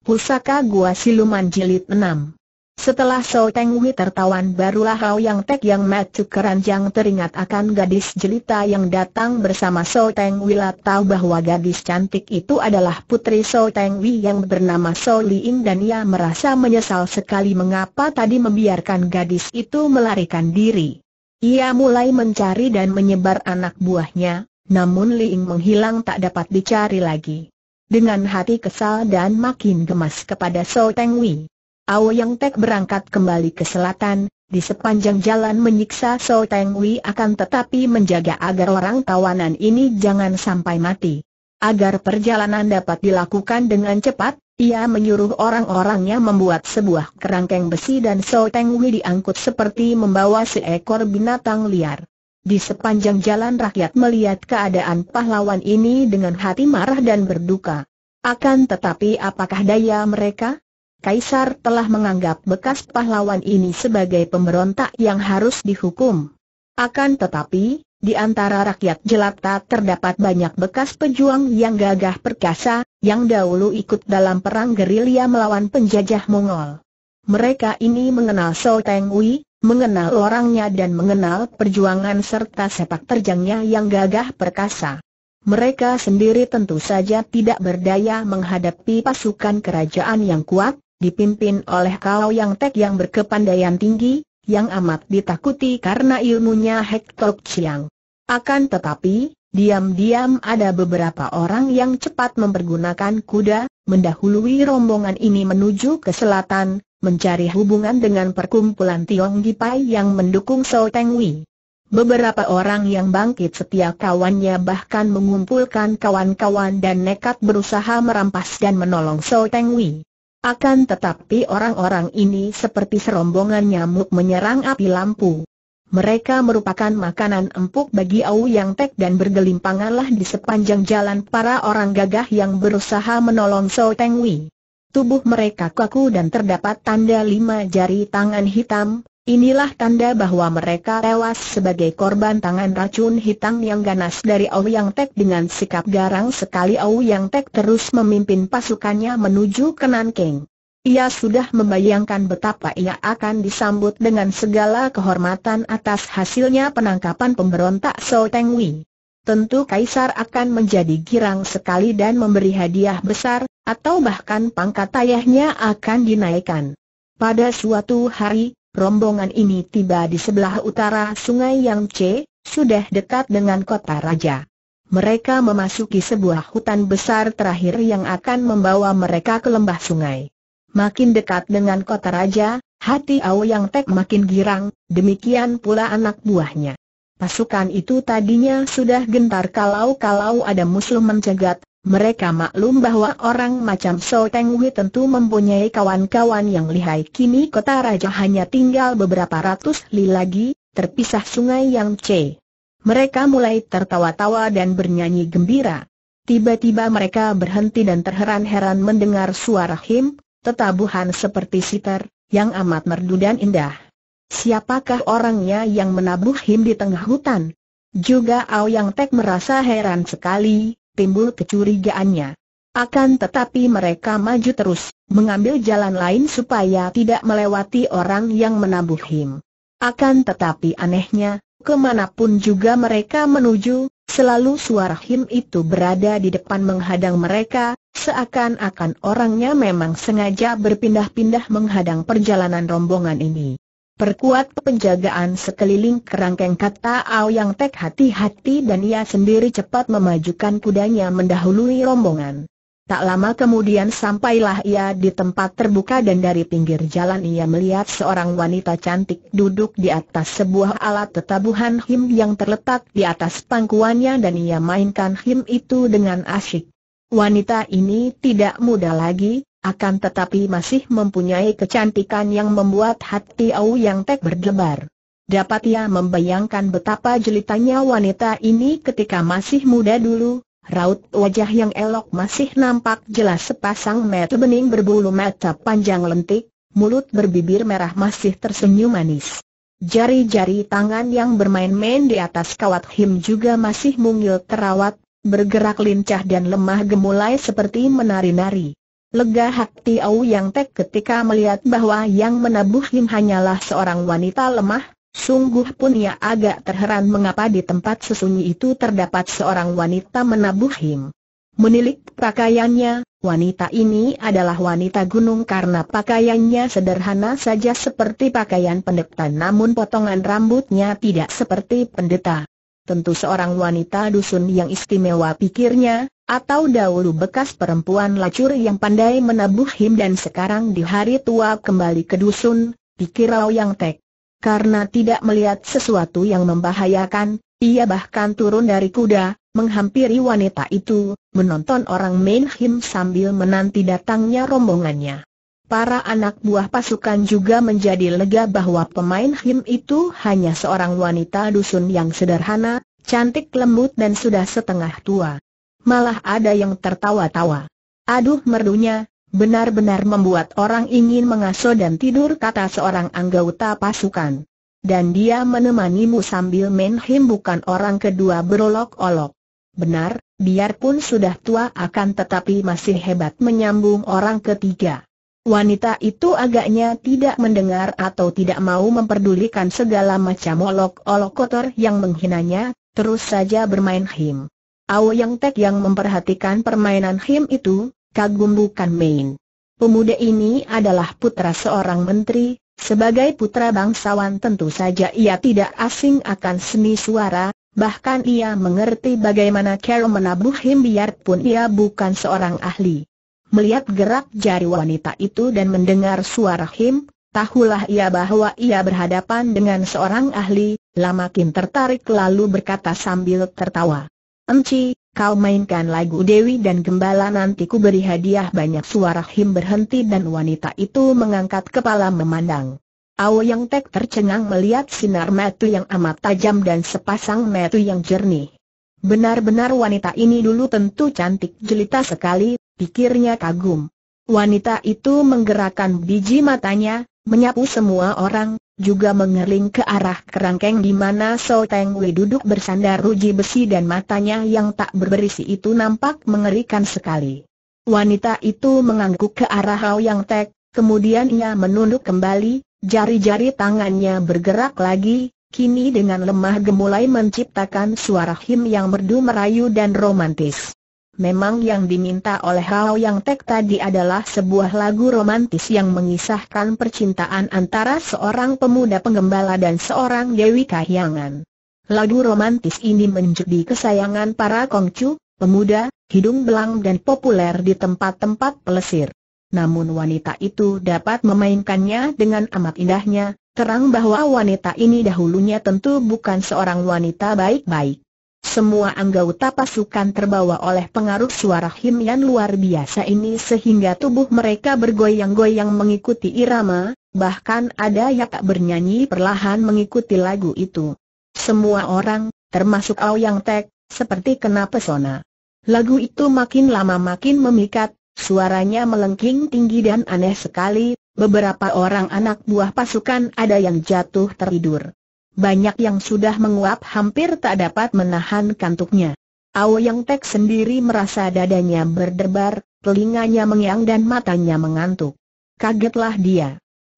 Pusaka Gua Siluman Jilid 6 Setelah So Teng Wi tertawan barulah Hao Yang Tek yang macu keranjang teringat akan gadis jelita yang datang bersama So Teng lah tahu bahwa gadis cantik itu adalah putri So Teng Wi yang bernama Li Liing dan ia merasa menyesal sekali mengapa tadi membiarkan gadis itu melarikan diri. Ia mulai mencari dan menyebar anak buahnya, namun Liing menghilang tak dapat dicari lagi dengan hati kesal dan makin gemas kepada So Teng Wei. Ao Yang Tek berangkat kembali ke selatan, di sepanjang jalan menyiksa So Teng Wei akan tetapi menjaga agar orang tawanan ini jangan sampai mati. Agar perjalanan dapat dilakukan dengan cepat, ia menyuruh orang-orangnya membuat sebuah kerangkeng besi dan So Teng Wei diangkut seperti membawa seekor binatang liar. Di sepanjang jalan rakyat melihat keadaan pahlawan ini dengan hati marah dan berduka. Akan tetapi apakah daya mereka? Kaisar telah menganggap bekas pahlawan ini sebagai pemberontak yang harus dihukum. Akan tetapi, di antara rakyat jelata terdapat banyak bekas pejuang yang gagah perkasa, yang dahulu ikut dalam perang gerilya melawan penjajah Mongol. Mereka ini mengenal Soteng Wei, mengenal orangnya dan mengenal perjuangan serta sepak terjangnya yang gagah perkasa. Mereka sendiri tentu saja tidak berdaya menghadapi pasukan kerajaan yang kuat, dipimpin oleh Kao Yang Tek yang berkepandaian tinggi, yang amat ditakuti karena ilmunya Hektok Chiang. Akan tetapi, diam-diam ada beberapa orang yang cepat mempergunakan kuda, mendahului rombongan ini menuju ke selatan, mencari hubungan dengan perkumpulan Tiong Gipai yang mendukung So Teng Wei. Beberapa orang yang bangkit setia kawannya bahkan mengumpulkan kawan-kawan dan nekat berusaha merampas dan menolong So Teng Wei. Akan tetapi orang-orang ini seperti serombongan nyamuk menyerang api lampu. Mereka merupakan makanan empuk bagi Au Yang Tek dan bergelimpanganlah di sepanjang jalan para orang gagah yang berusaha menolong So Teng Wei tubuh mereka kaku dan terdapat tanda lima jari tangan hitam, inilah tanda bahwa mereka tewas sebagai korban tangan racun hitam yang ganas dari Yang Tek dengan sikap garang sekali Yang Tek terus memimpin pasukannya menuju ke Nanking. Ia sudah membayangkan betapa ia akan disambut dengan segala kehormatan atas hasilnya penangkapan pemberontak Teng Wei tentu Kaisar akan menjadi girang sekali dan memberi hadiah besar, atau bahkan pangkat ayahnya akan dinaikkan. Pada suatu hari, rombongan ini tiba di sebelah utara sungai yang C, sudah dekat dengan kota raja. Mereka memasuki sebuah hutan besar terakhir yang akan membawa mereka ke lembah sungai. Makin dekat dengan kota raja, hati Ao Yang Tek makin girang, demikian pula anak buahnya. Pasukan itu tadinya sudah gentar kalau-kalau ada musuh mencegat, mereka maklum bahwa orang macam So Teng Wei tentu mempunyai kawan-kawan yang lihai Kini kota raja hanya tinggal beberapa ratus li lagi, terpisah sungai yang C Mereka mulai tertawa-tawa dan bernyanyi gembira Tiba-tiba mereka berhenti dan terheran-heran mendengar suara him, tetabuhan seperti sitar, yang amat merdu dan indah Siapakah orangnya yang menabuh Him di tengah hutan? Juga Yang Tek merasa heran sekali, timbul kecurigaannya. Akan tetapi mereka maju terus, mengambil jalan lain supaya tidak melewati orang yang menabuh Him. Akan tetapi anehnya, kemanapun juga mereka menuju, selalu suara Him itu berada di depan menghadang mereka, seakan-akan orangnya memang sengaja berpindah-pindah menghadang perjalanan rombongan ini. Perkuat penjagaan sekeliling kerangkeng kata yang Tek hati-hati dan ia sendiri cepat memajukan kudanya mendahului rombongan. Tak lama kemudian sampailah ia di tempat terbuka dan dari pinggir jalan ia melihat seorang wanita cantik duduk di atas sebuah alat tetabuhan him yang terletak di atas pangkuannya dan ia mainkan him itu dengan asyik. Wanita ini tidak muda lagi, akan tetapi masih mempunyai kecantikan yang membuat hati Au Yang Tek berdebar. Dapat ia membayangkan betapa jelitanya wanita ini ketika masih muda dulu, raut wajah yang elok masih nampak jelas sepasang mata bening berbulu mata panjang lentik, mulut berbibir merah masih tersenyum manis. Jari-jari tangan yang bermain-main di atas kawat him juga masih mungil terawat, bergerak lincah dan lemah gemulai seperti menari-nari. Lega hati Au Yang Tek ketika melihat bahwa yang menabuh Him hanyalah seorang wanita lemah, sungguh pun ia agak terheran mengapa di tempat sesunyi itu terdapat seorang wanita menabuh Him. Menilik pakaiannya, wanita ini adalah wanita gunung karena pakaiannya sederhana saja seperti pakaian pendeta namun potongan rambutnya tidak seperti pendeta. Tentu seorang wanita dusun yang istimewa pikirnya, atau dahulu bekas perempuan lacur yang pandai menabuh him dan sekarang di hari tua kembali ke dusun, pikir Rao Yang Tek. Karena tidak melihat sesuatu yang membahayakan, ia bahkan turun dari kuda, menghampiri wanita itu, menonton orang main him sambil menanti datangnya rombongannya. Para anak buah pasukan juga menjadi lega bahwa pemain him itu hanya seorang wanita dusun yang sederhana, cantik lembut dan sudah setengah tua malah ada yang tertawa-tawa. Aduh merdunya, benar-benar membuat orang ingin mengasuh dan tidur kata seorang anggota pasukan. Dan dia menemanimu sambil menhim bukan orang kedua berolok-olok. Benar, biarpun sudah tua akan tetapi masih hebat menyambung orang ketiga. Wanita itu agaknya tidak mendengar atau tidak mau memperdulikan segala macam olok-olok kotor yang menghinanya, terus saja bermain him. Yang Tek yang memperhatikan permainan Him itu, kagum bukan main. Pemuda ini adalah putra seorang menteri, sebagai putra bangsawan tentu saja ia tidak asing akan seni suara, bahkan ia mengerti bagaimana cara menabuh Him biarpun ia bukan seorang ahli. Melihat gerak jari wanita itu dan mendengar suara Him, tahulah ia bahwa ia berhadapan dengan seorang ahli, Lamakin tertarik lalu berkata sambil tertawa. Enci, kau mainkan lagu Dewi dan Gembala nanti ku beri hadiah banyak suara Him berhenti dan wanita itu mengangkat kepala memandang. Ao Yang Tek tercengang melihat sinar metu yang amat tajam dan sepasang metu yang jernih. Benar-benar wanita ini dulu tentu cantik jelita sekali, pikirnya kagum. Wanita itu menggerakkan biji matanya, menyapu semua orang, juga mengering ke arah kerangkeng di mana So Teng Wei duduk bersandar uji besi dan matanya yang tak berberisi itu nampak mengerikan sekali. Wanita itu mengangguk ke arah Hao Yang Tek, kemudian ia menunduk kembali, jari-jari tangannya bergerak lagi, kini dengan lemah gemulai menciptakan suara him yang merdu merayu dan romantis. Memang yang diminta oleh Hao Yang Tek tadi adalah sebuah lagu romantis yang mengisahkan percintaan antara seorang pemuda penggembala dan seorang Dewi Kahyangan. Lagu romantis ini menjadi kesayangan para kongcu, pemuda, hidung belang dan populer di tempat-tempat pelesir. Namun wanita itu dapat memainkannya dengan amat indahnya, terang bahwa wanita ini dahulunya tentu bukan seorang wanita baik-baik. Semua anggota pasukan terbawa oleh pengaruh suara yang luar biasa ini sehingga tubuh mereka bergoyang-goyang mengikuti irama, bahkan ada yang tak bernyanyi perlahan mengikuti lagu itu. Semua orang, termasuk Ao Yang Tek, seperti kena pesona. Lagu itu makin lama makin memikat, suaranya melengking tinggi dan aneh sekali, beberapa orang anak buah pasukan ada yang jatuh teridur banyak yang sudah menguap hampir tak dapat menahan kantuknya. Ao Yang Tek sendiri merasa dadanya berdebar, telinganya mengiang dan matanya mengantuk. Kagetlah dia.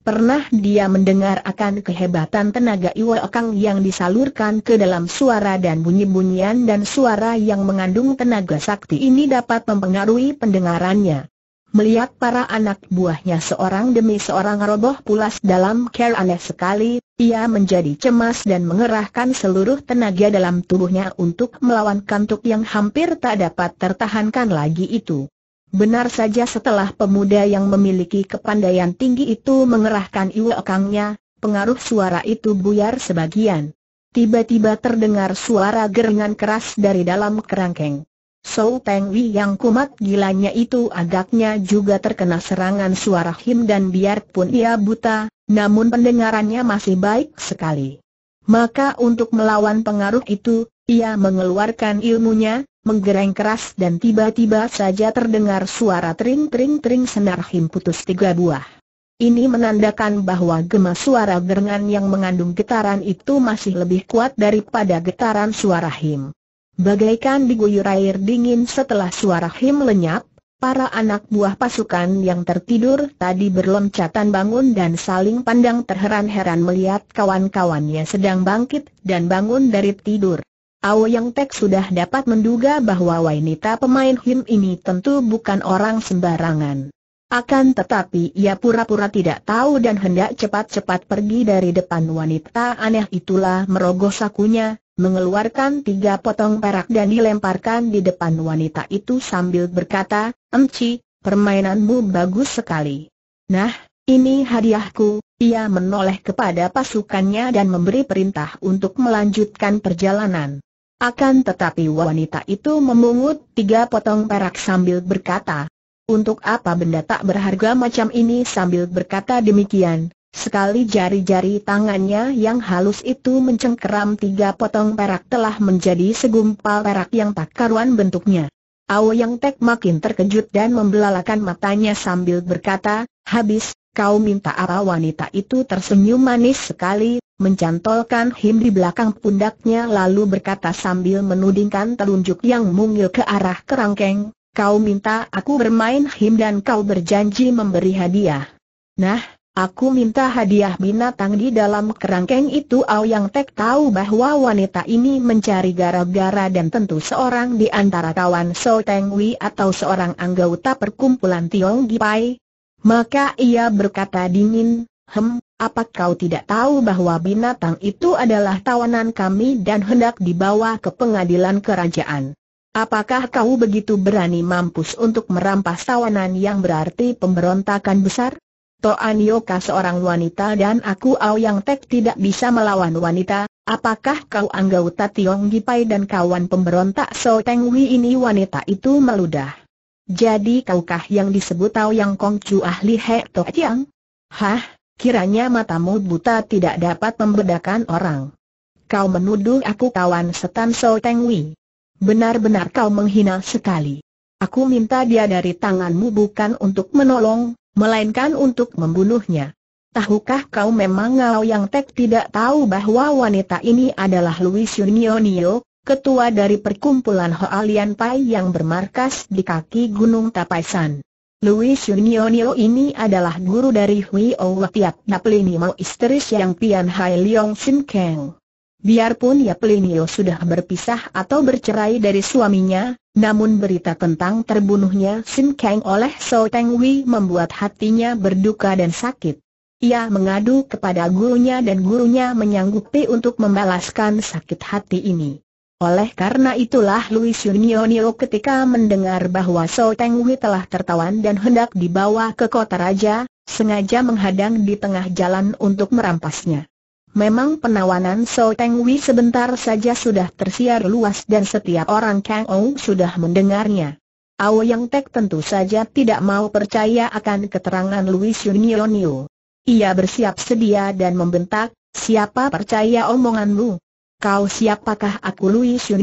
Pernah dia mendengar akan kehebatan tenaga Iwa Okang yang disalurkan ke dalam suara dan bunyi-bunyian dan suara yang mengandung tenaga sakti ini dapat mempengaruhi pendengarannya. Melihat para anak buahnya seorang demi seorang roboh pulas dalam care aneh sekali, ia menjadi cemas dan mengerahkan seluruh tenaga dalam tubuhnya untuk melawan kantuk yang hampir tak dapat tertahankan lagi itu. Benar saja setelah pemuda yang memiliki kepandaian tinggi itu mengerahkan iwakangnya, pengaruh suara itu buyar sebagian. Tiba-tiba terdengar suara geringan keras dari dalam kerangkeng. Sou Peng Wi yang kumat gilanya itu agaknya juga terkena serangan suara him dan biarpun ia buta, namun pendengarannya masih baik sekali. Maka untuk melawan pengaruh itu, ia mengeluarkan ilmunya, menggereng keras dan tiba-tiba saja terdengar suara tering-tering-tering senar him putus tiga buah. Ini menandakan bahwa gema suara gerengan yang mengandung getaran itu masih lebih kuat daripada getaran suara him. Bagaikan diguyur air dingin setelah suara Him lenyap, para anak buah pasukan yang tertidur tadi berloncatan bangun dan saling pandang terheran-heran melihat kawan-kawannya sedang bangkit dan bangun dari tidur. Ao Yang Tek sudah dapat menduga bahwa wanita pemain Him ini tentu bukan orang sembarangan. Akan tetapi ia pura-pura tidak tahu dan hendak cepat-cepat pergi dari depan wanita aneh itulah merogoh sakunya, mengeluarkan tiga potong perak dan dilemparkan di depan wanita itu sambil berkata, Emci, permainanmu bagus sekali. Nah, ini hadiahku, ia menoleh kepada pasukannya dan memberi perintah untuk melanjutkan perjalanan. Akan tetapi wanita itu memungut tiga potong perak sambil berkata, untuk apa benda tak berharga macam ini sambil berkata demikian, Sekali jari-jari tangannya yang halus itu mencengkeram tiga potong perak telah menjadi segumpal perak yang tak karuan bentuknya. Ao Yang Tek makin terkejut dan membelalakan matanya sambil berkata, habis, kau minta apa wanita itu tersenyum manis sekali, mencantolkan him di belakang pundaknya lalu berkata sambil menudingkan telunjuk yang mungil ke arah kerangkeng, kau minta aku bermain him dan kau berjanji memberi hadiah. Nah, Aku minta hadiah binatang di dalam kerangkeng itu Yang Tek tahu bahwa wanita ini mencari gara-gara dan tentu seorang di antara kawan So Teng Wei atau seorang anggota perkumpulan Tiong Gipai. Maka ia berkata dingin, Hem, apa kau tidak tahu bahwa binatang itu adalah tawanan kami dan hendak dibawa ke pengadilan kerajaan? Apakah kau begitu berani mampus untuk merampas tawanan yang berarti pemberontakan besar? Toan Yoka seorang wanita dan aku Ao yang Tek tidak bisa melawan wanita, apakah kau anggota Tiong Gipai dan kawan pemberontak So Teng Wi ini wanita itu meludah? Jadi kaukah yang disebut Yang Kong Chu ahli Hek To Tiang? Hah, kiranya matamu buta tidak dapat membedakan orang. Kau menuduh aku kawan setan So Teng Wi. Benar-benar kau menghina sekali. Aku minta dia dari tanganmu bukan untuk menolong, melainkan untuk membunuhnya. Tahukah kau memang Ngao Yang Tek tidak tahu bahwa wanita ini adalah Louis Yunionio, ketua dari perkumpulan Hoalian Pai yang bermarkas di kaki Gunung Tapaisan. Louis Yunionio ini adalah guru dari Hui Owa Tiap Naplinimo Isteris yang Pian Hai Leong Sim Keng. Biarpun ya sudah berpisah atau bercerai dari suaminya, namun berita tentang terbunuhnya Sim Kang oleh So Teng Wei membuat hatinya berduka dan sakit. Ia mengadu kepada gurunya dan gurunya menyanggupi untuk membalaskan sakit hati ini. Oleh karena itulah Louis Yunionio ketika mendengar bahwa So Teng Wei telah tertawan dan hendak dibawa ke kota raja, sengaja menghadang di tengah jalan untuk merampasnya. Memang penawanan So Teng Wei sebentar saja sudah tersiar luas dan setiap orang Kang Ou sudah mendengarnya. Ao Yang Tek tentu saja tidak mau percaya akan keterangan Louis Yu. Ia bersiap sedia dan membentak, siapa percaya omonganmu? Kau siapakah aku Louis Yu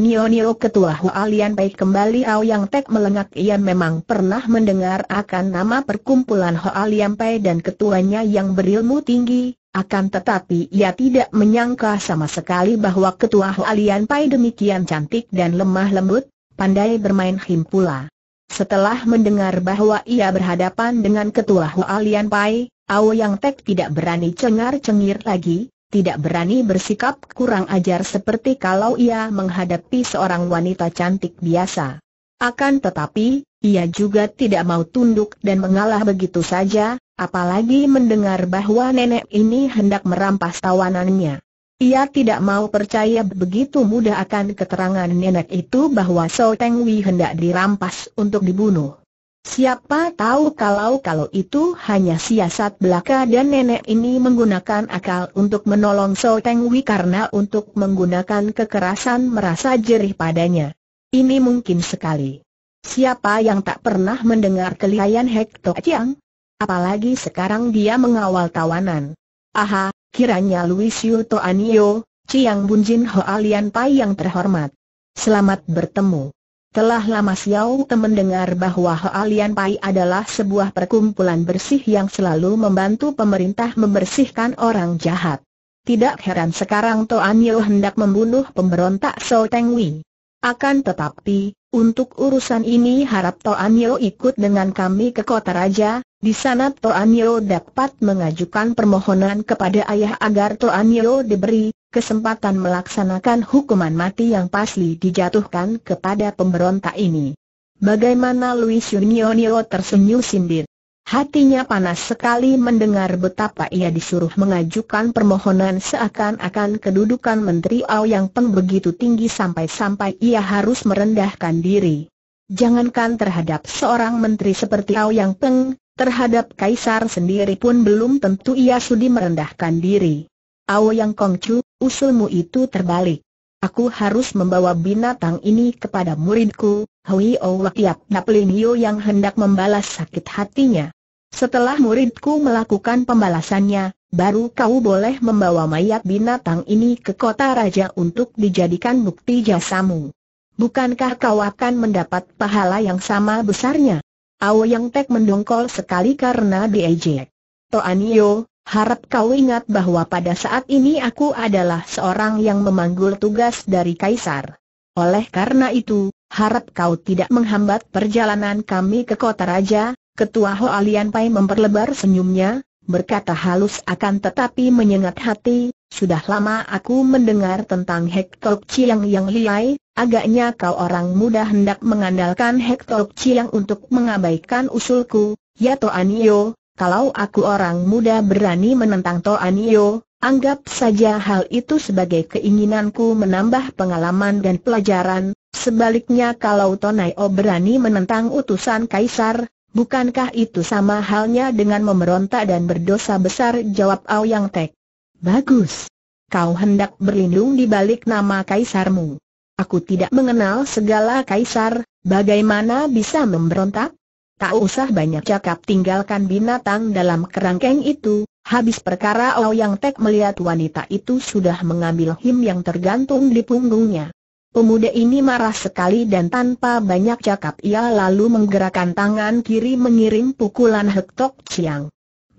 ketua Hualian Pai kembali Ao Yang Tek melengak ia memang pernah mendengar akan nama perkumpulan Hualian Pai dan ketuanya yang berilmu tinggi, akan tetapi ia tidak menyangka sama sekali bahwa ketua Hualian Pai demikian cantik dan lemah lembut, pandai bermain pula. Setelah mendengar bahwa ia berhadapan dengan ketua Hualian Pai, Ao Yang Tek tidak berani cengar-cengir lagi, tidak berani bersikap kurang ajar seperti kalau ia menghadapi seorang wanita cantik biasa. Akan tetapi, ia juga tidak mau tunduk dan mengalah begitu saja, Apalagi mendengar bahwa nenek ini hendak merampas tawanannya. Ia tidak mau percaya begitu mudah akan keterangan nenek itu bahwa So Teng Wei hendak dirampas untuk dibunuh. Siapa tahu kalau-kalau itu hanya siasat belaka dan nenek ini menggunakan akal untuk menolong So Teng Wei karena untuk menggunakan kekerasan merasa jerih padanya. Ini mungkin sekali. Siapa yang tak pernah mendengar kelihayan Hek Tok Chiang? Apalagi sekarang dia mengawal tawanan. Aha, kiranya Anio, Toanio, Bun Bunjin Hoalian Alian Pai yang terhormat. Selamat bertemu. Telah lama Xiao Te mendengar bahwa Hoalian Alian Pai adalah sebuah perkumpulan bersih yang selalu membantu pemerintah membersihkan orang jahat. Tidak heran sekarang Toan Yo hendak membunuh pemberontak So Teng Wei. Akan tetapi, untuk urusan ini harap Toan ikut dengan kami ke kota raja, di sana Toan dapat mengajukan permohonan kepada ayah agar Toan diberi kesempatan melaksanakan hukuman mati yang pasti dijatuhkan kepada pemberontak ini. Bagaimana Louis Yunionio tersenyum sindir? Hatinya panas sekali mendengar betapa ia disuruh mengajukan permohonan seakan-akan kedudukan Menteri Ao Yang Peng begitu tinggi sampai-sampai ia harus merendahkan diri. Jangankan terhadap seorang menteri seperti Ao Yang Peng, terhadap kaisar sendiri pun belum tentu ia sudi merendahkan diri. Ao Yang Kongcu, usulmu itu terbalik. Aku harus membawa binatang ini kepada muridku, Hui tiap oh Yu yang hendak membalas sakit hatinya. Setelah muridku melakukan pembalasannya, baru kau boleh membawa mayat binatang ini ke kota raja untuk dijadikan bukti jasamu. Bukankah kau akan mendapat pahala yang sama besarnya? Awo Yang Tek mendongkol sekali karena diejek. Toanio, harap kau ingat bahwa pada saat ini aku adalah seorang yang memanggul tugas dari Kaisar. Oleh karena itu, harap kau tidak menghambat perjalanan kami ke kota raja, ketua Alian Pai memperlebar senyumnya, berkata halus akan tetapi menyengat hati, sudah lama aku mendengar tentang Hektol Chiang yang liai, agaknya kau orang muda hendak mengandalkan Hektok Chiang untuk mengabaikan usulku, ya Toanio, kalau aku orang muda berani menentang Toanio, anggap saja hal itu sebagai keinginanku menambah pengalaman dan pelajaran, Sebaliknya kalau Tonaio berani menentang utusan Kaisar, bukankah itu sama halnya dengan memberontak dan berdosa besar jawab Aoyang Tek. Bagus. Kau hendak berlindung di balik nama Kaisarmu. Aku tidak mengenal segala Kaisar, bagaimana bisa memberontak? Tak usah banyak cakap tinggalkan binatang dalam kerangkeng itu, habis perkara Yang Tek melihat wanita itu sudah mengambil him yang tergantung di punggungnya. Pemuda ini marah sekali dan tanpa banyak cakap ia lalu menggerakkan tangan kiri mengirim pukulan Hektok Chiang.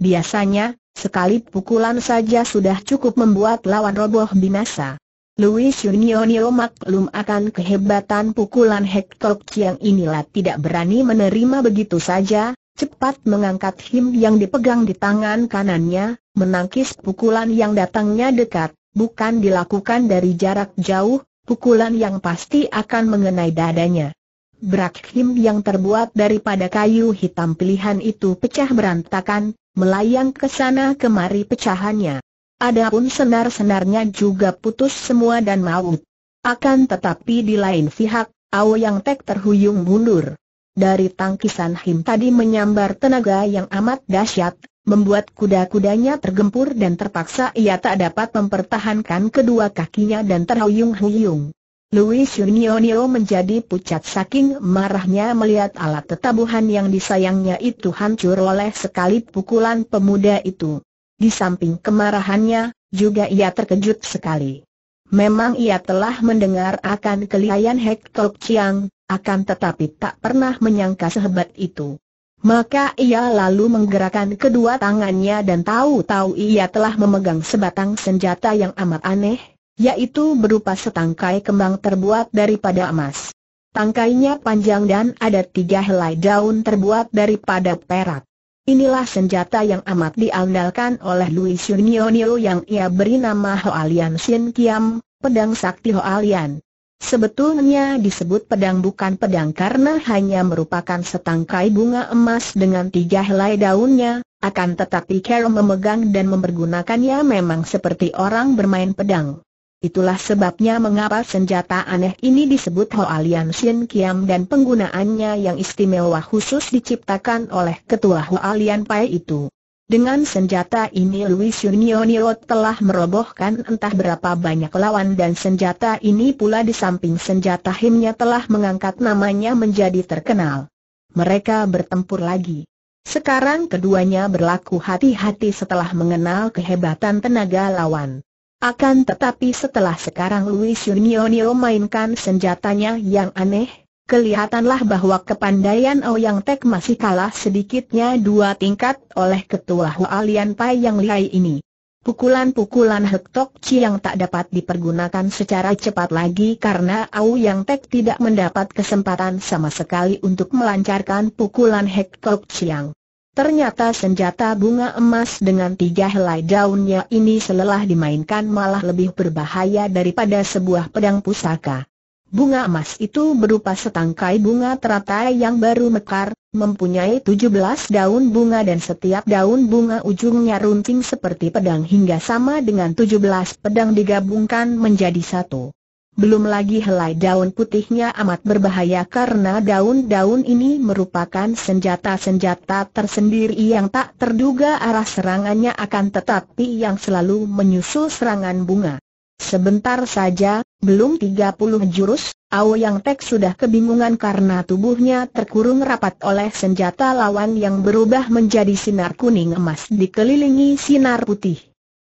Biasanya, sekali pukulan saja sudah cukup membuat lawan roboh binasa. Louis Yunionio maklum akan kehebatan pukulan Hektok Chiang inilah tidak berani menerima begitu saja, cepat mengangkat him yang dipegang di tangan kanannya, menangkis pukulan yang datangnya dekat, bukan dilakukan dari jarak jauh, pukulan yang pasti akan mengenai dadanya. Brak Kim yang terbuat daripada kayu hitam pilihan itu pecah berantakan, melayang ke sana kemari pecahannya. Adapun senar-senarnya juga putus semua dan maut. Akan tetapi di lain pihak, Ao Yang Tek terhuyung mundur. Dari tangkisan Him tadi menyambar tenaga yang amat dahsyat, membuat kuda-kudanya tergempur dan terpaksa ia tak dapat mempertahankan kedua kakinya dan terhuyung-huyung. Louis Unionio menjadi pucat saking marahnya melihat alat tetabuhan yang disayangnya itu hancur oleh sekali pukulan pemuda itu. Di samping kemarahannya, juga ia terkejut sekali. Memang ia telah mendengar akan kelihayan Hek Tok Chiang, akan tetapi tak pernah menyangka sehebat itu. Maka ia lalu menggerakkan kedua tangannya dan tahu-tahu ia telah memegang sebatang senjata yang amat aneh, yaitu berupa setangkai kembang terbuat daripada emas. Tangkainya panjang dan ada tiga helai daun terbuat daripada perak. Inilah senjata yang amat diandalkan oleh Louis Yunionio yang ia beri nama Hoalian Sin Kiam, pedang sakti Hoalian. Sebetulnya disebut pedang bukan pedang karena hanya merupakan setangkai bunga emas dengan tiga helai daunnya, akan tetapi Carol memegang dan mempergunakannya memang seperti orang bermain pedang. Itulah sebabnya mengapa senjata aneh ini disebut Hoalian Shin Kiam dan penggunaannya yang istimewa khusus diciptakan oleh ketua Hoalian Pai itu. Dengan senjata ini Louis Unionio telah merobohkan entah berapa banyak lawan dan senjata ini pula di samping senjata himnya telah mengangkat namanya menjadi terkenal. Mereka bertempur lagi. Sekarang keduanya berlaku hati-hati setelah mengenal kehebatan tenaga lawan. Akan tetapi setelah sekarang Louis Unionio mainkan senjatanya yang aneh, kelihatanlah bahwa kepandaian Yang Tek masih kalah sedikitnya dua tingkat oleh ketua Hualian Pai yang lihai ini. Pukulan-pukulan Hektok Chi yang tak dapat dipergunakan secara cepat lagi karena Yang Tek tidak mendapat kesempatan sama sekali untuk melancarkan pukulan Hektok Chi yang. Ternyata senjata bunga emas dengan tiga helai daunnya ini selelah dimainkan malah lebih berbahaya daripada sebuah pedang pusaka. Bunga emas itu berupa setangkai bunga teratai yang baru mekar, mempunyai 17 daun bunga dan setiap daun bunga ujungnya runcing seperti pedang hingga sama dengan 17 pedang digabungkan menjadi satu. Belum lagi helai daun putihnya amat berbahaya karena daun-daun ini merupakan senjata-senjata tersendiri yang tak terduga arah serangannya akan tetapi yang selalu menyusul serangan bunga. Sebentar saja, belum 30 jurus, Yang Tek sudah kebingungan karena tubuhnya terkurung rapat oleh senjata lawan yang berubah menjadi sinar kuning emas dikelilingi sinar putih.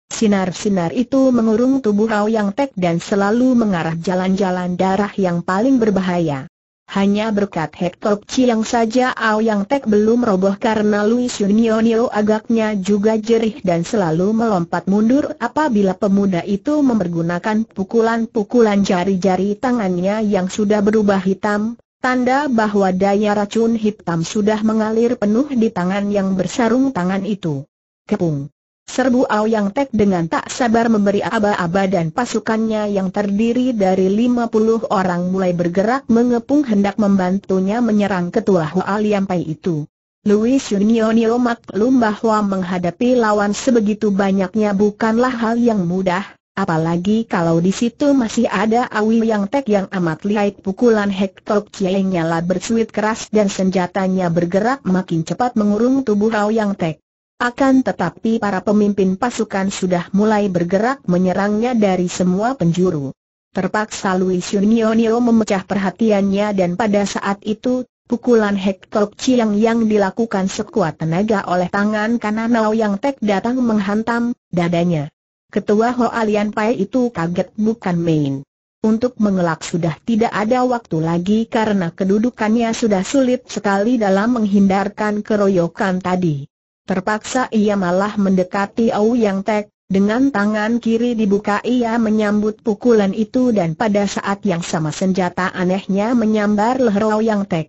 Sinar-sinar itu mengurung tubuh Yang Tek dan selalu mengarah jalan-jalan darah yang paling berbahaya. Hanya berkat Hector yang saja Yang Tek belum roboh karena Louis Unionio agaknya juga jerih dan selalu melompat mundur apabila pemuda itu mempergunakan pukulan-pukulan jari-jari tangannya yang sudah berubah hitam, tanda bahwa daya racun hitam sudah mengalir penuh di tangan yang bersarung tangan itu. Kepung. Serbu Aoyang Tek dengan tak sabar memberi aba-aba dan pasukannya yang terdiri dari 50 orang mulai bergerak mengepung hendak membantunya menyerang ketua Hua Liampai itu. Louis Yunionio maklum bahwa menghadapi lawan sebegitu banyaknya bukanlah hal yang mudah, apalagi kalau di situ masih ada Awi yang Tek yang amat lihai pukulan Hektok Chieng nyala bersuit keras dan senjatanya bergerak makin cepat mengurung tubuh Aoyang Tek. Akan tetapi para pemimpin pasukan sudah mulai bergerak menyerangnya dari semua penjuru. Terpaksa Louis Unionio memecah perhatiannya dan pada saat itu, pukulan Hector Chiang yang dilakukan sekuat tenaga oleh tangan kanan Nao Yang Tek datang menghantam dadanya. Ketua Hoalian Pai itu kaget bukan main. Untuk mengelak sudah tidak ada waktu lagi karena kedudukannya sudah sulit sekali dalam menghindarkan keroyokan tadi. Terpaksa ia malah mendekati Au Yang Tek, dengan tangan kiri dibuka ia menyambut pukulan itu dan pada saat yang sama senjata anehnya menyambar leher Yang Tek.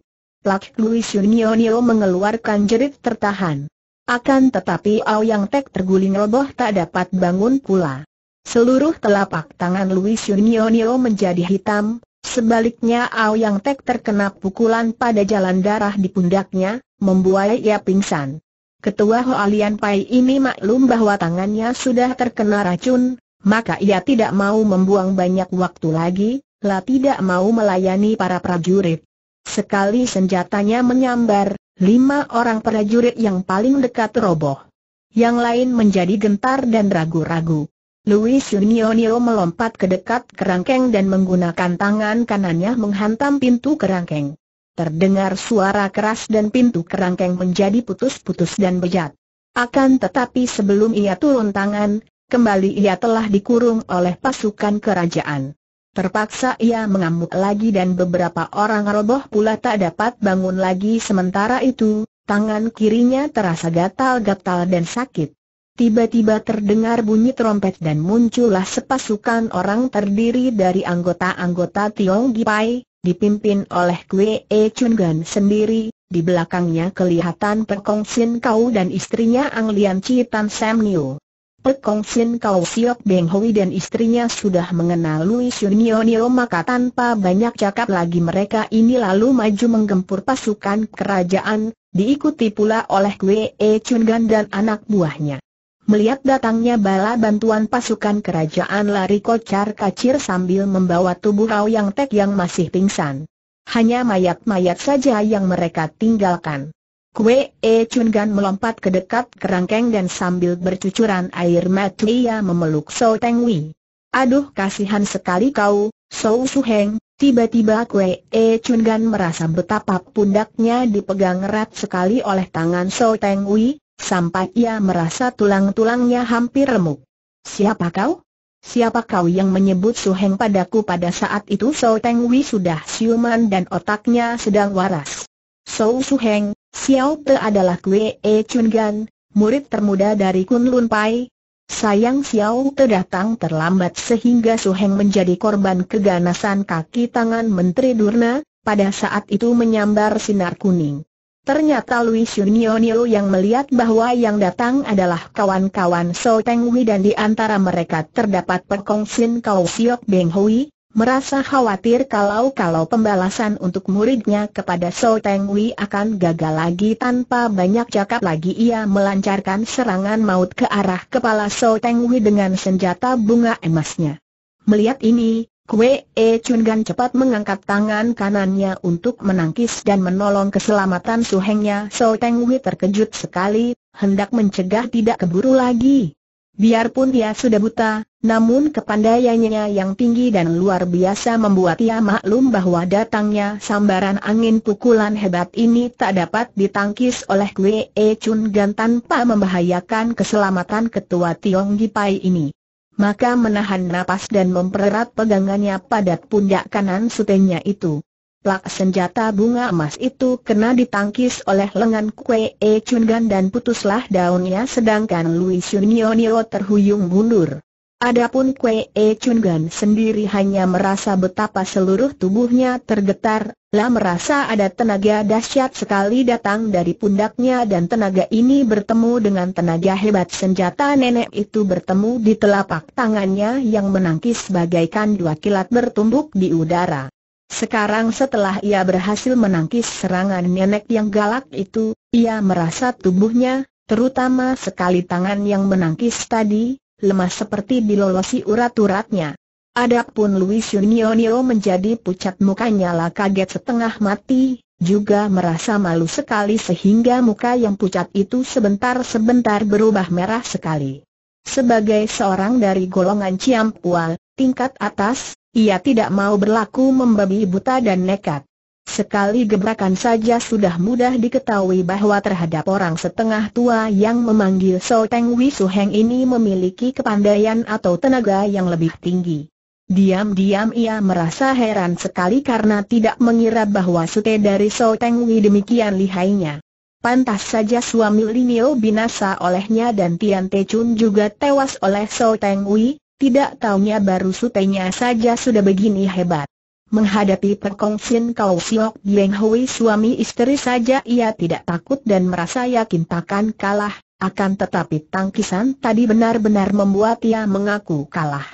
Plak Louis Yunionio mengeluarkan jerit tertahan. Akan tetapi Au Yang Tek terguling roboh tak dapat bangun pula. Seluruh telapak tangan Louis Yunionio menjadi hitam, sebaliknya Au Yang Tek terkena pukulan pada jalan darah di pundaknya, membuai ia pingsan. Ketua Hoalian Pai ini maklum bahwa tangannya sudah terkena racun, maka ia tidak mau membuang banyak waktu lagi, lah tidak mau melayani para prajurit. Sekali senjatanya menyambar, lima orang prajurit yang paling dekat roboh. Yang lain menjadi gentar dan ragu-ragu. Louis Unionio melompat ke dekat kerangkeng dan menggunakan tangan kanannya menghantam pintu kerangkeng. Terdengar suara keras dan pintu kerangkeng menjadi putus-putus dan bejat. Akan tetapi sebelum ia turun tangan, kembali ia telah dikurung oleh pasukan kerajaan. Terpaksa ia mengamuk lagi dan beberapa orang roboh pula tak dapat bangun lagi sementara itu, tangan kirinya terasa gatal-gatal dan sakit. Tiba-tiba terdengar bunyi trompet dan muncullah sepasukan orang terdiri dari anggota-anggota Tiong Gipai, dipimpin oleh Kwe E Chun Gan sendiri, di belakangnya kelihatan Pekong Sin Kau dan istrinya Ang Lian Chi Tan Sam Niu. Pekong Sin Kau Siok Beng Hui dan istrinya sudah mengenal Louis Shun Niu maka tanpa banyak cakap lagi mereka ini lalu maju menggempur pasukan kerajaan, diikuti pula oleh Kwe E Chun Gan dan anak buahnya. Melihat datangnya bala bantuan pasukan kerajaan lari kocar kacir sambil membawa tubuh Yang Tek yang masih pingsan. Hanya mayat-mayat saja yang mereka tinggalkan. Kue E Chun Gan melompat ke dekat kerangkeng dan sambil bercucuran air mata ia memeluk So Teng Wei. Aduh kasihan sekali kau, So Su Heng. tiba-tiba Kue E Chun Gan merasa betapa pundaknya dipegang erat sekali oleh tangan So Teng Wei, sampai ia merasa tulang-tulangnya hampir remuk. Siapa kau? Siapa kau yang menyebut Su Heng padaku pada saat itu So Teng Wei sudah siuman dan otaknya sedang waras. Su Heng, Xiao Te adalah Kue E Chun Gan, murid termuda dari Kun Lun Pai. Sayang Xiao Te datang terlambat sehingga Su Heng menjadi korban keganasan kaki tangan Menteri Durna, pada saat itu menyambar sinar kuning. Ternyata Louis Yunionio yang melihat bahwa yang datang adalah kawan-kawan So Teng Wei dan di antara mereka terdapat perkongsin Kau Siok Beng Hui, merasa khawatir kalau-kalau pembalasan untuk muridnya kepada So Teng Wei akan gagal lagi tanpa banyak cakap lagi ia melancarkan serangan maut ke arah kepala So Teng Wei dengan senjata bunga emasnya. Melihat ini, Kue E Chungan cepat mengangkat tangan kanannya untuk menangkis dan menolong keselamatan suhengnya. So Teng Wei terkejut sekali, hendak mencegah tidak keburu lagi. Biarpun dia sudah buta, namun kepandaiannya yang tinggi dan luar biasa membuat ia maklum bahwa datangnya sambaran angin pukulan hebat ini tak dapat ditangkis oleh Kue E Chungan tanpa membahayakan keselamatan ketua Tiong Gipai ini maka menahan napas dan mempererat pegangannya pada pundak kanan sutenya itu. Plak senjata bunga emas itu kena ditangkis oleh lengan Kue E Chungan dan putuslah daunnya sedangkan Yunio Nio terhuyung mundur. Adapun Kwe E Chun sendiri hanya merasa betapa seluruh tubuhnya tergetar, lah merasa ada tenaga dahsyat sekali datang dari pundaknya dan tenaga ini bertemu dengan tenaga hebat senjata nenek itu bertemu di telapak tangannya yang menangkis bagaikan dua kilat bertumbuk di udara. Sekarang setelah ia berhasil menangkis serangan nenek yang galak itu, ia merasa tubuhnya, terutama sekali tangan yang menangkis tadi, lemah seperti dilolosi urat-uratnya. Adapun Luis Yunionio menjadi pucat mukanya lah kaget setengah mati, juga merasa malu sekali sehingga muka yang pucat itu sebentar-sebentar berubah merah sekali. Sebagai seorang dari golongan Ciampual, tingkat atas, ia tidak mau berlaku membabi buta dan nekat. Sekali gebrakan saja sudah mudah diketahui bahwa terhadap orang setengah tua yang memanggil So Teng Su Heng ini memiliki kepandaian atau tenaga yang lebih tinggi. Diam-diam ia merasa heran sekali karena tidak mengira bahwa sute dari So Teng Wi demikian lihainya. Pantas saja suami Linio binasa olehnya dan Tian Te Chun juga tewas oleh So Teng Wi, tidak taunya baru sutenya saja sudah begini hebat. Menghadapi perkongsian kau Siok Yeng Hui suami istri saja ia tidak takut dan merasa yakin takkan kalah, akan tetapi tangkisan tadi benar-benar membuat ia mengaku kalah.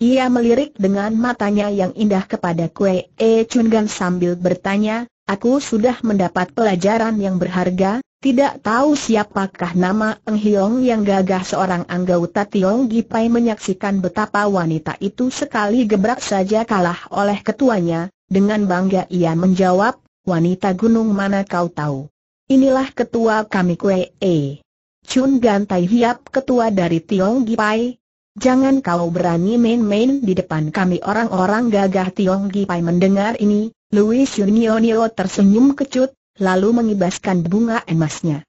Ia melirik dengan matanya yang indah kepada Kue E Chun Gan sambil bertanya, aku sudah mendapat pelajaran yang berharga, tidak tahu siapakah nama Eng Hiong yang gagah seorang anggota Tiong Gipai menyaksikan betapa wanita itu sekali gebrak saja kalah oleh ketuanya, dengan bangga ia menjawab, wanita gunung mana kau tahu? Inilah ketua kami Kue E. Chun Gantai Hiap ketua dari Tiong Gipai. Jangan kau berani main-main di depan kami orang-orang gagah Tiong Gipai mendengar ini, Louis Yunionio tersenyum kecut, lalu mengibaskan bunga emasnya.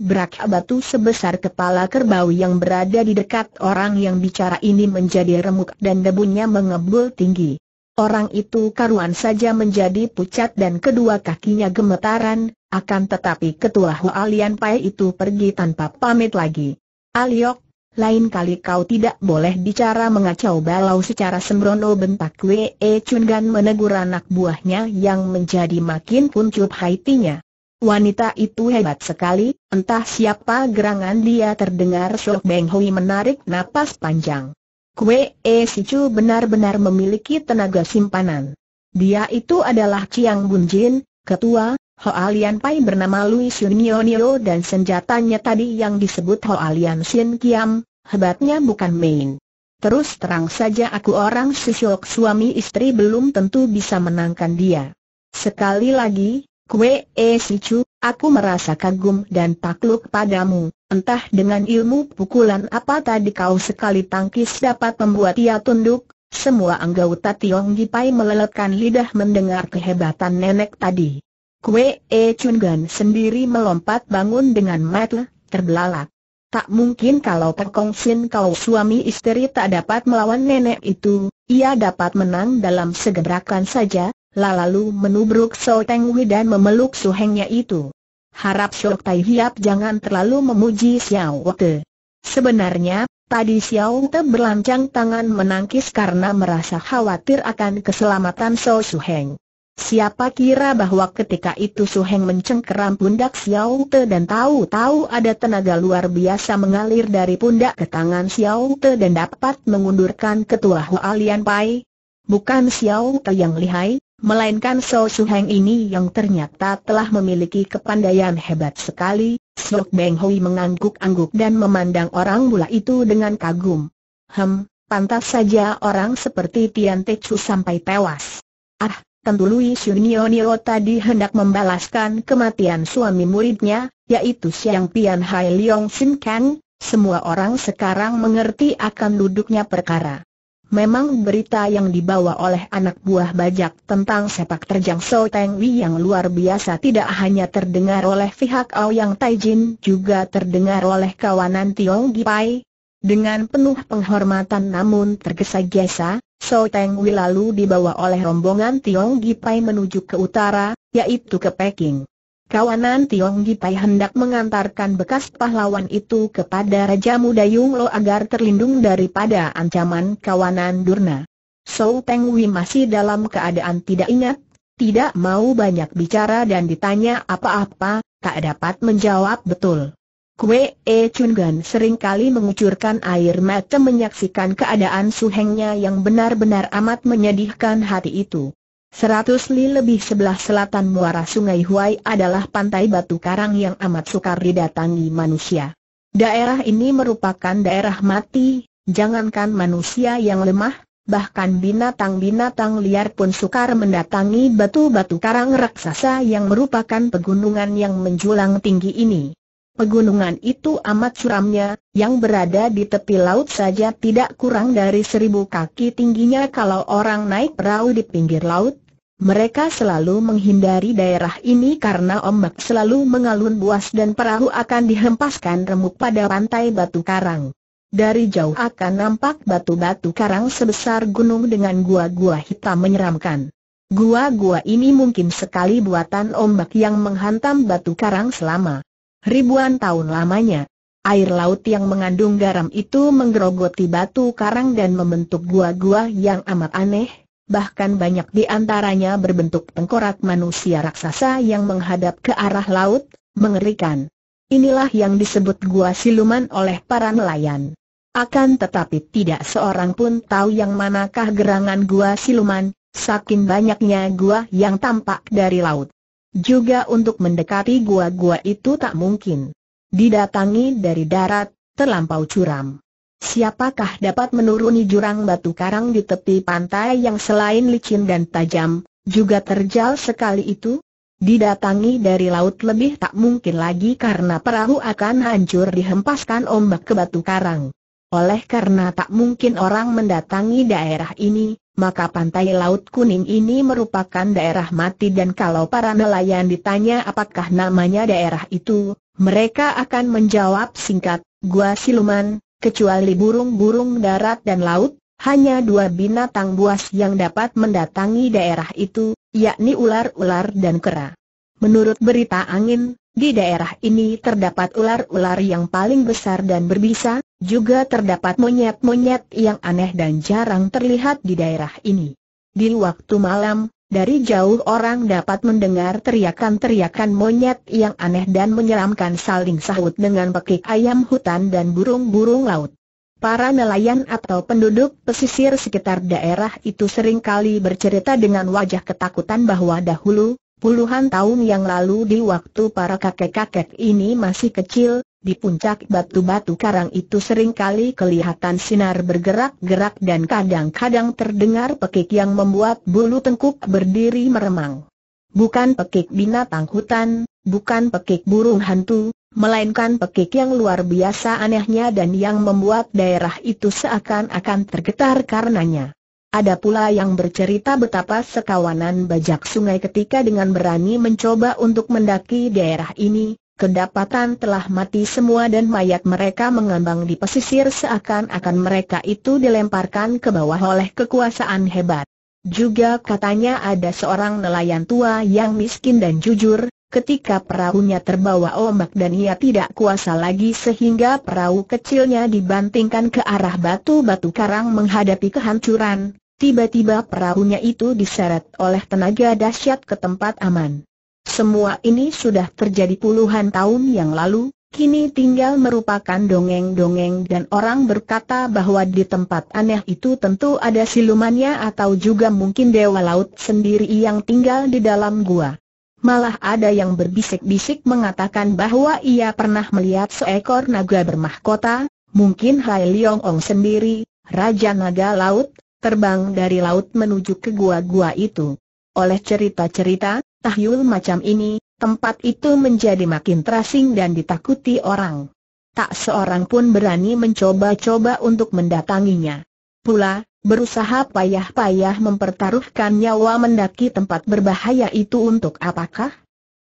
Berak batu sebesar kepala kerbau yang berada di dekat orang yang bicara ini menjadi remuk dan debunya mengebul tinggi. Orang itu karuan saja menjadi pucat dan kedua kakinya gemetaran, akan tetapi ketua Hualian Pai itu pergi tanpa pamit lagi. Aliok, lain kali kau tidak boleh bicara mengacau balau secara sembrono bentak Wee Chun Gan menegur anak buahnya yang menjadi makin kuncup hatinya. Wanita itu hebat sekali, entah siapa gerangan dia terdengar Sok Beng Hui menarik napas panjang. Kue E Sicu benar-benar memiliki tenaga simpanan. Dia itu adalah Chiang Jin, ketua, Hoa Lian Pai bernama Louis Yunionio dan senjatanya tadi yang disebut Hoa Lian Sin Kiam, hebatnya bukan main. Terus terang saja aku orang Sisiok suami istri belum tentu bisa menangkan dia. Sekali lagi, kwe E Sichu, aku merasa kagum dan takluk padamu, entah dengan ilmu pukulan apa tadi kau sekali tangkis dapat membuat ia tunduk, semua anggota Tiong Gipai meleletkan lidah mendengar kehebatan nenek tadi. Kue E Chun Chungan sendiri melompat bangun dengan mata terbelalak. Tak mungkin kalau Pekong Sin kau suami istri tak dapat melawan nenek itu, ia dapat menang dalam segebrakan saja, lalu menubruk So Teng Wei dan memeluk suhengnya itu. Harap Shok Tai Hiap jangan terlalu memuji Xiao Te. Sebenarnya, tadi Xiao Te berlancang tangan menangkis karena merasa khawatir akan keselamatan So Heng. Siapa kira bahwa ketika itu Su Heng mencengkeram pundak Xiao Te dan tahu-tahu ada tenaga luar biasa mengalir dari pundak ke tangan Xiao Te dan dapat mengundurkan ketua Hua Lian Pai. Bukan Xiao Te yang lihai, melainkan So Su Heng ini yang ternyata telah memiliki kepandaian hebat sekali. Sok Beng Hui mengangguk-angguk dan memandang orang mula itu dengan kagum. Hem, pantas saja orang seperti Tian Te Chu sampai tewas. Ah, tentu Lui Shunio Nio tadi hendak membalaskan kematian suami muridnya, yaitu Siang Pian Hai Leong Sin Kang, semua orang sekarang mengerti akan duduknya perkara. Memang berita yang dibawa oleh anak buah bajak tentang sepak terjang So Teng Wei yang luar biasa tidak hanya terdengar oleh pihak Aoyang Taijin juga terdengar oleh kawanan Tiong Gipai. Dengan penuh penghormatan namun tergesa-gesa, So Teng Wei lalu dibawa oleh rombongan Tiong Gipai menuju ke utara, yaitu ke Peking. Kawanan Tiong Gipai hendak mengantarkan bekas pahlawan itu kepada Raja Muda Yung Lo agar terlindung daripada ancaman kawanan Durna. So Teng Wei masih dalam keadaan tidak ingat, tidak mau banyak bicara dan ditanya apa-apa, tak dapat menjawab betul. Kue E Chun Gan seringkali mengucurkan air mata menyaksikan keadaan suhengnya yang benar-benar amat menyedihkan hati itu. Seratus li lebih sebelah selatan muara sungai Huai adalah pantai batu karang yang amat sukar didatangi manusia. Daerah ini merupakan daerah mati, jangankan manusia yang lemah, bahkan binatang-binatang liar pun sukar mendatangi batu-batu karang raksasa yang merupakan pegunungan yang menjulang tinggi ini. Pegunungan itu amat curamnya, yang berada di tepi laut saja tidak kurang dari seribu kaki tingginya kalau orang naik perahu di pinggir laut. Mereka selalu menghindari daerah ini karena ombak selalu mengalun buas dan perahu akan dihempaskan remuk pada pantai batu karang. Dari jauh akan nampak batu-batu karang sebesar gunung dengan gua-gua hitam menyeramkan. Gua-gua ini mungkin sekali buatan ombak yang menghantam batu karang selama ribuan tahun lamanya. Air laut yang mengandung garam itu menggerogoti batu karang dan membentuk gua-gua yang amat aneh, bahkan banyak di antaranya berbentuk tengkorak manusia raksasa yang menghadap ke arah laut, mengerikan. Inilah yang disebut gua siluman oleh para nelayan. Akan tetapi tidak seorang pun tahu yang manakah gerangan gua siluman, saking banyaknya gua yang tampak dari laut. Juga untuk mendekati gua-gua itu tak mungkin. Didatangi dari darat, terlampau curam. Siapakah dapat menuruni jurang batu karang di tepi pantai yang selain licin dan tajam, juga terjal sekali itu? Didatangi dari laut lebih tak mungkin lagi karena perahu akan hancur dihempaskan ombak ke batu karang. Oleh karena tak mungkin orang mendatangi daerah ini, maka pantai Laut Kuning ini merupakan daerah mati dan kalau para nelayan ditanya apakah namanya daerah itu, mereka akan menjawab singkat, Gua Siluman, kecuali burung-burung darat dan laut, hanya dua binatang buas yang dapat mendatangi daerah itu, yakni ular-ular dan kera. Menurut berita angin, di daerah ini terdapat ular-ular yang paling besar dan berbisa, juga terdapat monyet-monyet yang aneh dan jarang terlihat di daerah ini. Di waktu malam, dari jauh orang dapat mendengar teriakan-teriakan monyet yang aneh dan menyeramkan saling sahut dengan pekik ayam hutan dan burung-burung laut. Para nelayan atau penduduk pesisir sekitar daerah itu seringkali bercerita dengan wajah ketakutan bahwa dahulu, Puluhan tahun yang lalu di waktu para kakek-kakek ini masih kecil, di puncak batu-batu karang itu sering kali kelihatan sinar bergerak-gerak dan kadang-kadang terdengar pekik yang membuat bulu tengkuk berdiri meremang. Bukan pekik binatang hutan, bukan pekik burung hantu, melainkan pekik yang luar biasa anehnya dan yang membuat daerah itu seakan-akan tergetar karenanya. Ada pula yang bercerita betapa sekawanan bajak sungai ketika dengan berani mencoba untuk mendaki daerah ini, kedapatan telah mati semua dan mayat mereka mengambang di pesisir seakan-akan mereka itu dilemparkan ke bawah oleh kekuasaan hebat. Juga katanya ada seorang nelayan tua yang miskin dan jujur, Ketika perahunya terbawa ombak dan ia tidak kuasa lagi sehingga perahu kecilnya dibantingkan ke arah batu-batu karang menghadapi kehancuran, Tiba-tiba perahunya itu diseret oleh tenaga dahsyat ke tempat aman. Semua ini sudah terjadi puluhan tahun yang lalu, kini tinggal merupakan dongeng-dongeng dan orang berkata bahwa di tempat aneh itu tentu ada silumannya atau juga mungkin dewa laut sendiri yang tinggal di dalam gua. Malah ada yang berbisik-bisik mengatakan bahwa ia pernah melihat seekor naga bermahkota, mungkin Hai Liong Ong sendiri, Raja Naga Laut, terbang dari laut menuju ke gua-gua itu. Oleh cerita-cerita, tahyul macam ini, tempat itu menjadi makin terasing dan ditakuti orang. Tak seorang pun berani mencoba-coba untuk mendatanginya. Pula, berusaha payah-payah mempertaruhkan nyawa mendaki tempat berbahaya itu untuk apakah?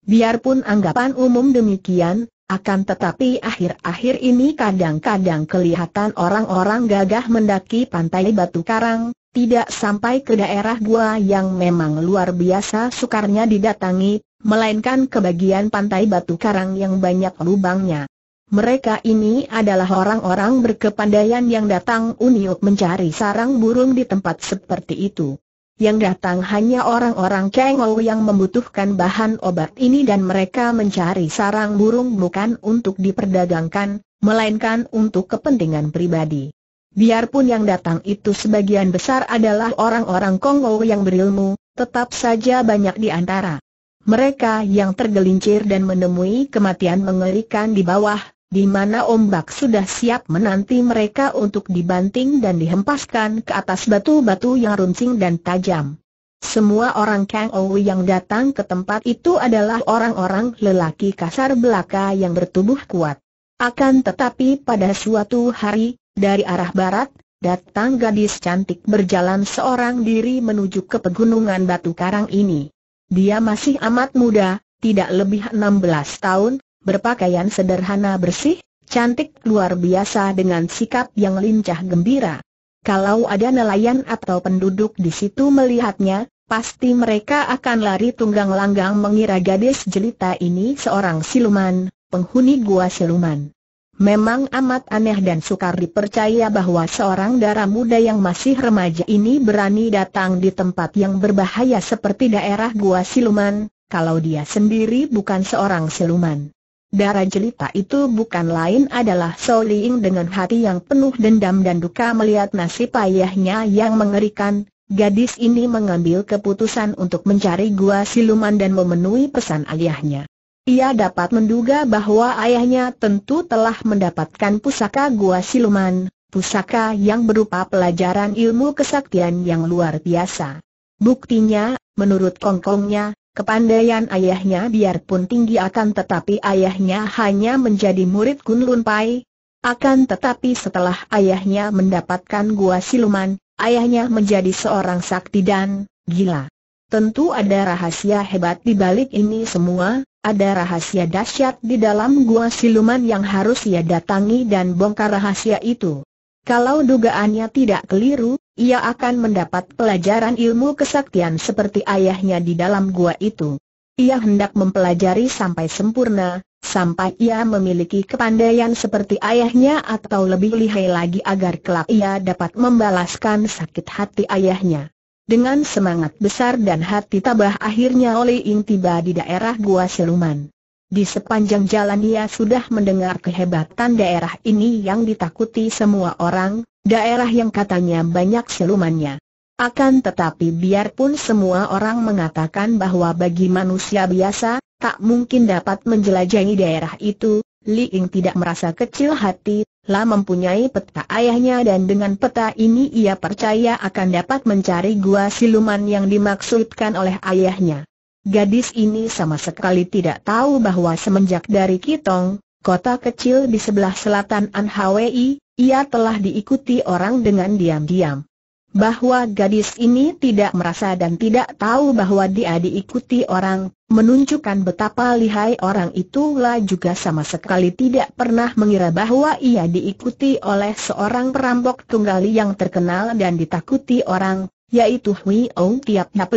Biarpun anggapan umum demikian, akan tetapi akhir-akhir ini kadang-kadang kelihatan orang-orang gagah mendaki pantai Batu Karang, tidak sampai ke daerah gua yang memang luar biasa sukarnya didatangi, melainkan ke bagian pantai Batu Karang yang banyak lubangnya. Mereka ini adalah orang-orang berkepandaian yang datang uniuk mencari sarang burung di tempat seperti itu yang datang hanya orang-orang kengol yang membutuhkan bahan obat ini dan mereka mencari sarang burung bukan untuk diperdagangkan, melainkan untuk kepentingan pribadi. Biarpun yang datang itu sebagian besar adalah orang-orang kongol yang berilmu, tetap saja banyak di antara mereka yang tergelincir dan menemui kematian mengerikan di bawah di mana ombak sudah siap menanti mereka untuk dibanting dan dihempaskan ke atas batu-batu yang runcing dan tajam. Semua orang Kang Ou yang datang ke tempat itu adalah orang-orang lelaki kasar belaka yang bertubuh kuat. Akan tetapi pada suatu hari, dari arah barat, datang gadis cantik berjalan seorang diri menuju ke pegunungan batu karang ini. Dia masih amat muda, tidak lebih 16 tahun, berpakaian sederhana bersih, cantik luar biasa dengan sikap yang lincah gembira. Kalau ada nelayan atau penduduk di situ melihatnya, pasti mereka akan lari tunggang langgang mengira gadis jelita ini seorang siluman, penghuni gua siluman. Memang amat aneh dan sukar dipercaya bahwa seorang darah muda yang masih remaja ini berani datang di tempat yang berbahaya seperti daerah gua siluman, kalau dia sendiri bukan seorang siluman. Darah jelita itu bukan lain adalah Soul Liing dengan hati yang penuh dendam dan duka melihat nasib ayahnya yang mengerikan. Gadis ini mengambil keputusan untuk mencari gua siluman dan memenuhi pesan ayahnya. Ia dapat menduga bahwa ayahnya tentu telah mendapatkan pusaka gua siluman, pusaka yang berupa pelajaran ilmu kesaktian yang luar biasa. Buktinya, menurut kongkongnya, Kepandaian ayahnya biarpun tinggi akan tetapi ayahnya hanya menjadi murid Lun Pai. Akan tetapi setelah ayahnya mendapatkan gua siluman, ayahnya menjadi seorang sakti dan gila. Tentu ada rahasia hebat di balik ini semua, ada rahasia dahsyat di dalam gua siluman yang harus ia datangi dan bongkar rahasia itu. Kalau dugaannya tidak keliru, ia akan mendapat pelajaran ilmu kesaktian seperti ayahnya di dalam gua itu. Ia hendak mempelajari sampai sempurna, sampai ia memiliki kepandaian seperti ayahnya atau lebih lihai lagi agar kelak ia dapat membalaskan sakit hati ayahnya. Dengan semangat besar dan hati tabah akhirnya Oli Ing tiba di daerah gua siluman. Di sepanjang jalan ia sudah mendengar kehebatan daerah ini yang ditakuti semua orang, daerah yang katanya banyak silumannya. Akan tetapi biarpun semua orang mengatakan bahwa bagi manusia biasa, tak mungkin dapat menjelajahi daerah itu, Li Ying tidak merasa kecil hati, lah mempunyai peta ayahnya dan dengan peta ini ia percaya akan dapat mencari gua siluman yang dimaksudkan oleh ayahnya. Gadis ini sama sekali tidak tahu bahwa semenjak dari Kitong, kota kecil di sebelah selatan Anhwei, ia telah diikuti orang dengan diam-diam. Bahwa gadis ini tidak merasa dan tidak tahu bahwa dia diikuti orang, menunjukkan betapa lihai orang itulah juga sama sekali tidak pernah mengira bahwa ia diikuti oleh seorang perampok tunggal yang terkenal dan ditakuti orang, yaitu Hui Ong Tiap Nap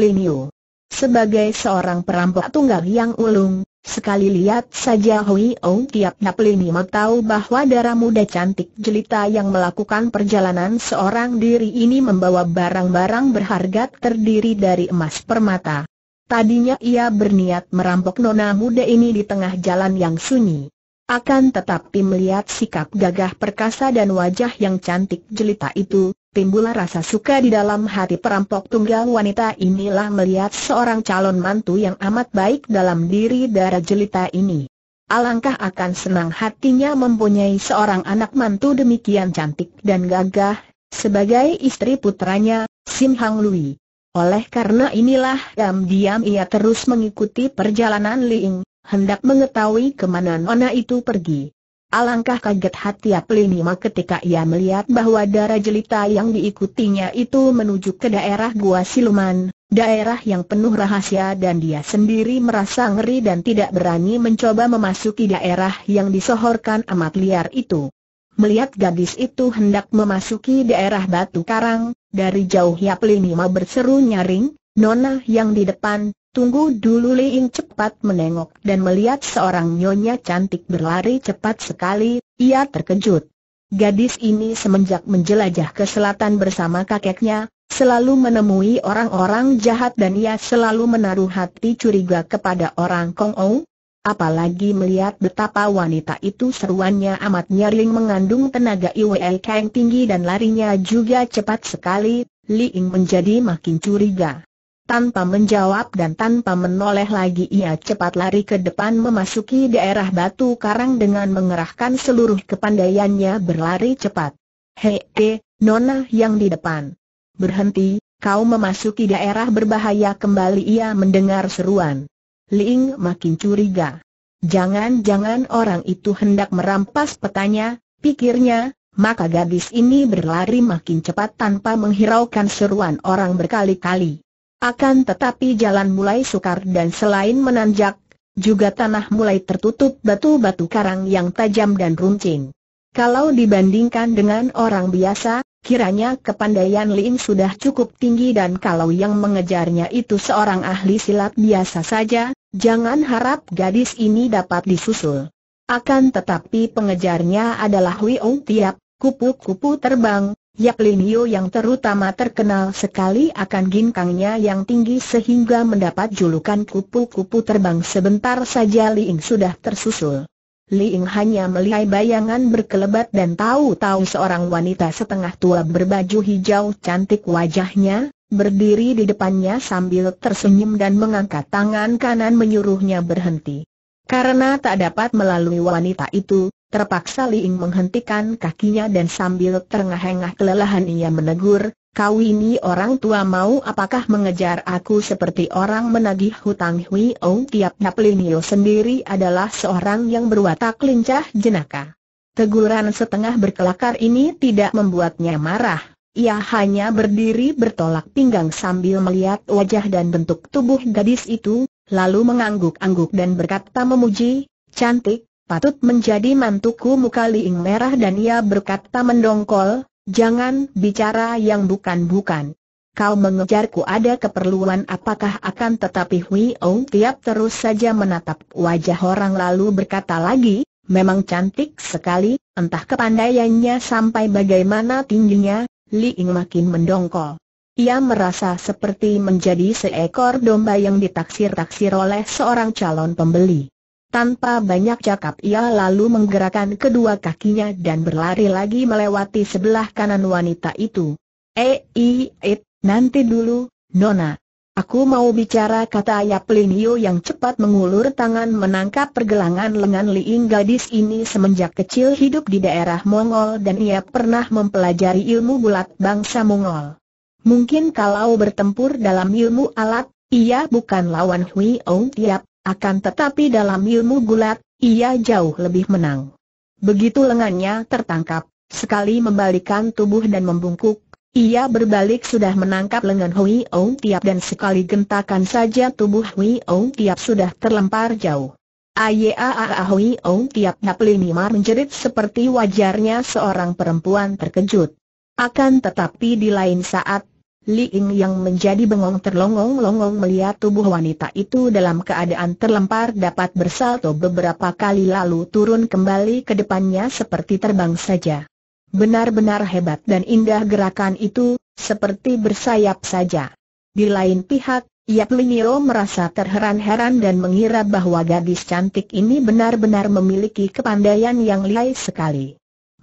sebagai seorang perampok tunggal yang ulung, sekali lihat saja Hui Ong tiap Nap Lima tahu bahwa darah muda cantik jelita yang melakukan perjalanan seorang diri ini membawa barang-barang berharga terdiri dari emas permata. Tadinya ia berniat merampok nona muda ini di tengah jalan yang sunyi. Akan tetapi melihat sikap gagah perkasa dan wajah yang cantik jelita itu, timbullah rasa suka di dalam hati perampok tunggal wanita inilah melihat seorang calon mantu yang amat baik dalam diri darah jelita ini. Alangkah akan senang hatinya mempunyai seorang anak mantu demikian cantik dan gagah, sebagai istri putranya, Sim Hang Lui. Oleh karena inilah diam-diam ia terus mengikuti perjalanan Liing, hendak mengetahui kemana Nona itu pergi. Alangkah kaget hati Aplinima ketika ia melihat bahwa darah jelita yang diikutinya itu menuju ke daerah Gua Siluman, daerah yang penuh rahasia dan dia sendiri merasa ngeri dan tidak berani mencoba memasuki daerah yang disohorkan amat liar itu. Melihat gadis itu hendak memasuki daerah batu karang, dari jauh Yaplinima berseru nyaring, Nona yang di depan, Tunggu dulu Li Ying cepat menengok dan melihat seorang nyonya cantik berlari cepat sekali, ia terkejut. Gadis ini semenjak menjelajah ke selatan bersama kakeknya, selalu menemui orang-orang jahat dan ia selalu menaruh hati curiga kepada orang Kong Ou. Apalagi melihat betapa wanita itu seruannya amat nyaring mengandung tenaga IWLK Kang tinggi dan larinya juga cepat sekali, Li Ying menjadi makin curiga. Tanpa menjawab dan tanpa menoleh lagi ia cepat lari ke depan memasuki daerah batu karang dengan mengerahkan seluruh kepandaiannya berlari cepat. Hei, he, Nona yang di depan. Berhenti, kau memasuki daerah berbahaya kembali ia mendengar seruan. Ling makin curiga. Jangan-jangan orang itu hendak merampas petanya, pikirnya, maka gadis ini berlari makin cepat tanpa menghiraukan seruan orang berkali-kali. Akan tetapi jalan mulai sukar dan selain menanjak, juga tanah mulai tertutup batu-batu karang yang tajam dan runcing. Kalau dibandingkan dengan orang biasa, kiranya kepandaian Lin sudah cukup tinggi dan kalau yang mengejarnya itu seorang ahli silat biasa saja, jangan harap gadis ini dapat disusul. Akan tetapi pengejarnya adalah Ong Tiap, kupu-kupu terbang, Yap Lin Yo yang terutama terkenal sekali akan ginkangnya yang tinggi sehingga mendapat julukan kupu-kupu terbang sebentar saja Li Ying sudah tersusul. Li Ying hanya melihat bayangan berkelebat dan tahu-tahu seorang wanita setengah tua berbaju hijau cantik wajahnya, berdiri di depannya sambil tersenyum dan mengangkat tangan kanan menyuruhnya berhenti. Karena tak dapat melalui wanita itu, Terpaksa Liing menghentikan kakinya dan sambil terengah-engah kelelahan ia menegur, kau ini orang tua mau apakah mengejar aku seperti orang menagih hutang Hui Ong tiap Naplinio sendiri adalah seorang yang berwatak lincah jenaka. Teguran setengah berkelakar ini tidak membuatnya marah. Ia hanya berdiri bertolak pinggang sambil melihat wajah dan bentuk tubuh gadis itu, lalu mengangguk-angguk dan berkata memuji, cantik, patut menjadi mantuku muka Liing merah dan ia berkata mendongkol, jangan bicara yang bukan-bukan. Kau mengejarku ada keperluan apakah akan tetapi Hui Ong tiap terus saja menatap wajah orang lalu berkata lagi, memang cantik sekali, entah kepandaiannya sampai bagaimana tingginya, Li Liing makin mendongkol. Ia merasa seperti menjadi seekor domba yang ditaksir-taksir oleh seorang calon pembeli. Tanpa banyak cakap ia lalu menggerakkan kedua kakinya dan berlari lagi melewati sebelah kanan wanita itu. Ei, eh, it, eh, nanti dulu, Nona. Aku mau bicara kata ayah Linio yang cepat mengulur tangan menangkap pergelangan lengan Liing gadis ini semenjak kecil hidup di daerah Mongol dan ia pernah mempelajari ilmu bulat bangsa Mongol. Mungkin kalau bertempur dalam ilmu alat, ia bukan lawan Hui Ong Tiap, akan tetapi dalam ilmu gulat, ia jauh lebih menang. Begitu lengannya tertangkap, sekali membalikan tubuh dan membungkuk, ia berbalik sudah menangkap lengan Hui Ong Tiap dan sekali gentakan saja tubuh Hui Ong Tiap sudah terlempar jauh. Ayaaa Hui Ong Tiap mar menjerit seperti wajarnya seorang perempuan terkejut. Akan tetapi di lain saat, Li Ying yang menjadi bengong terlongong-longong melihat tubuh wanita itu dalam keadaan terlempar dapat bersalto beberapa kali lalu turun kembali ke depannya seperti terbang saja. Benar-benar hebat dan indah gerakan itu, seperti bersayap saja. Di lain pihak, Yap Liniro merasa terheran-heran dan mengira bahwa gadis cantik ini benar-benar memiliki kepandaian yang lihai sekali.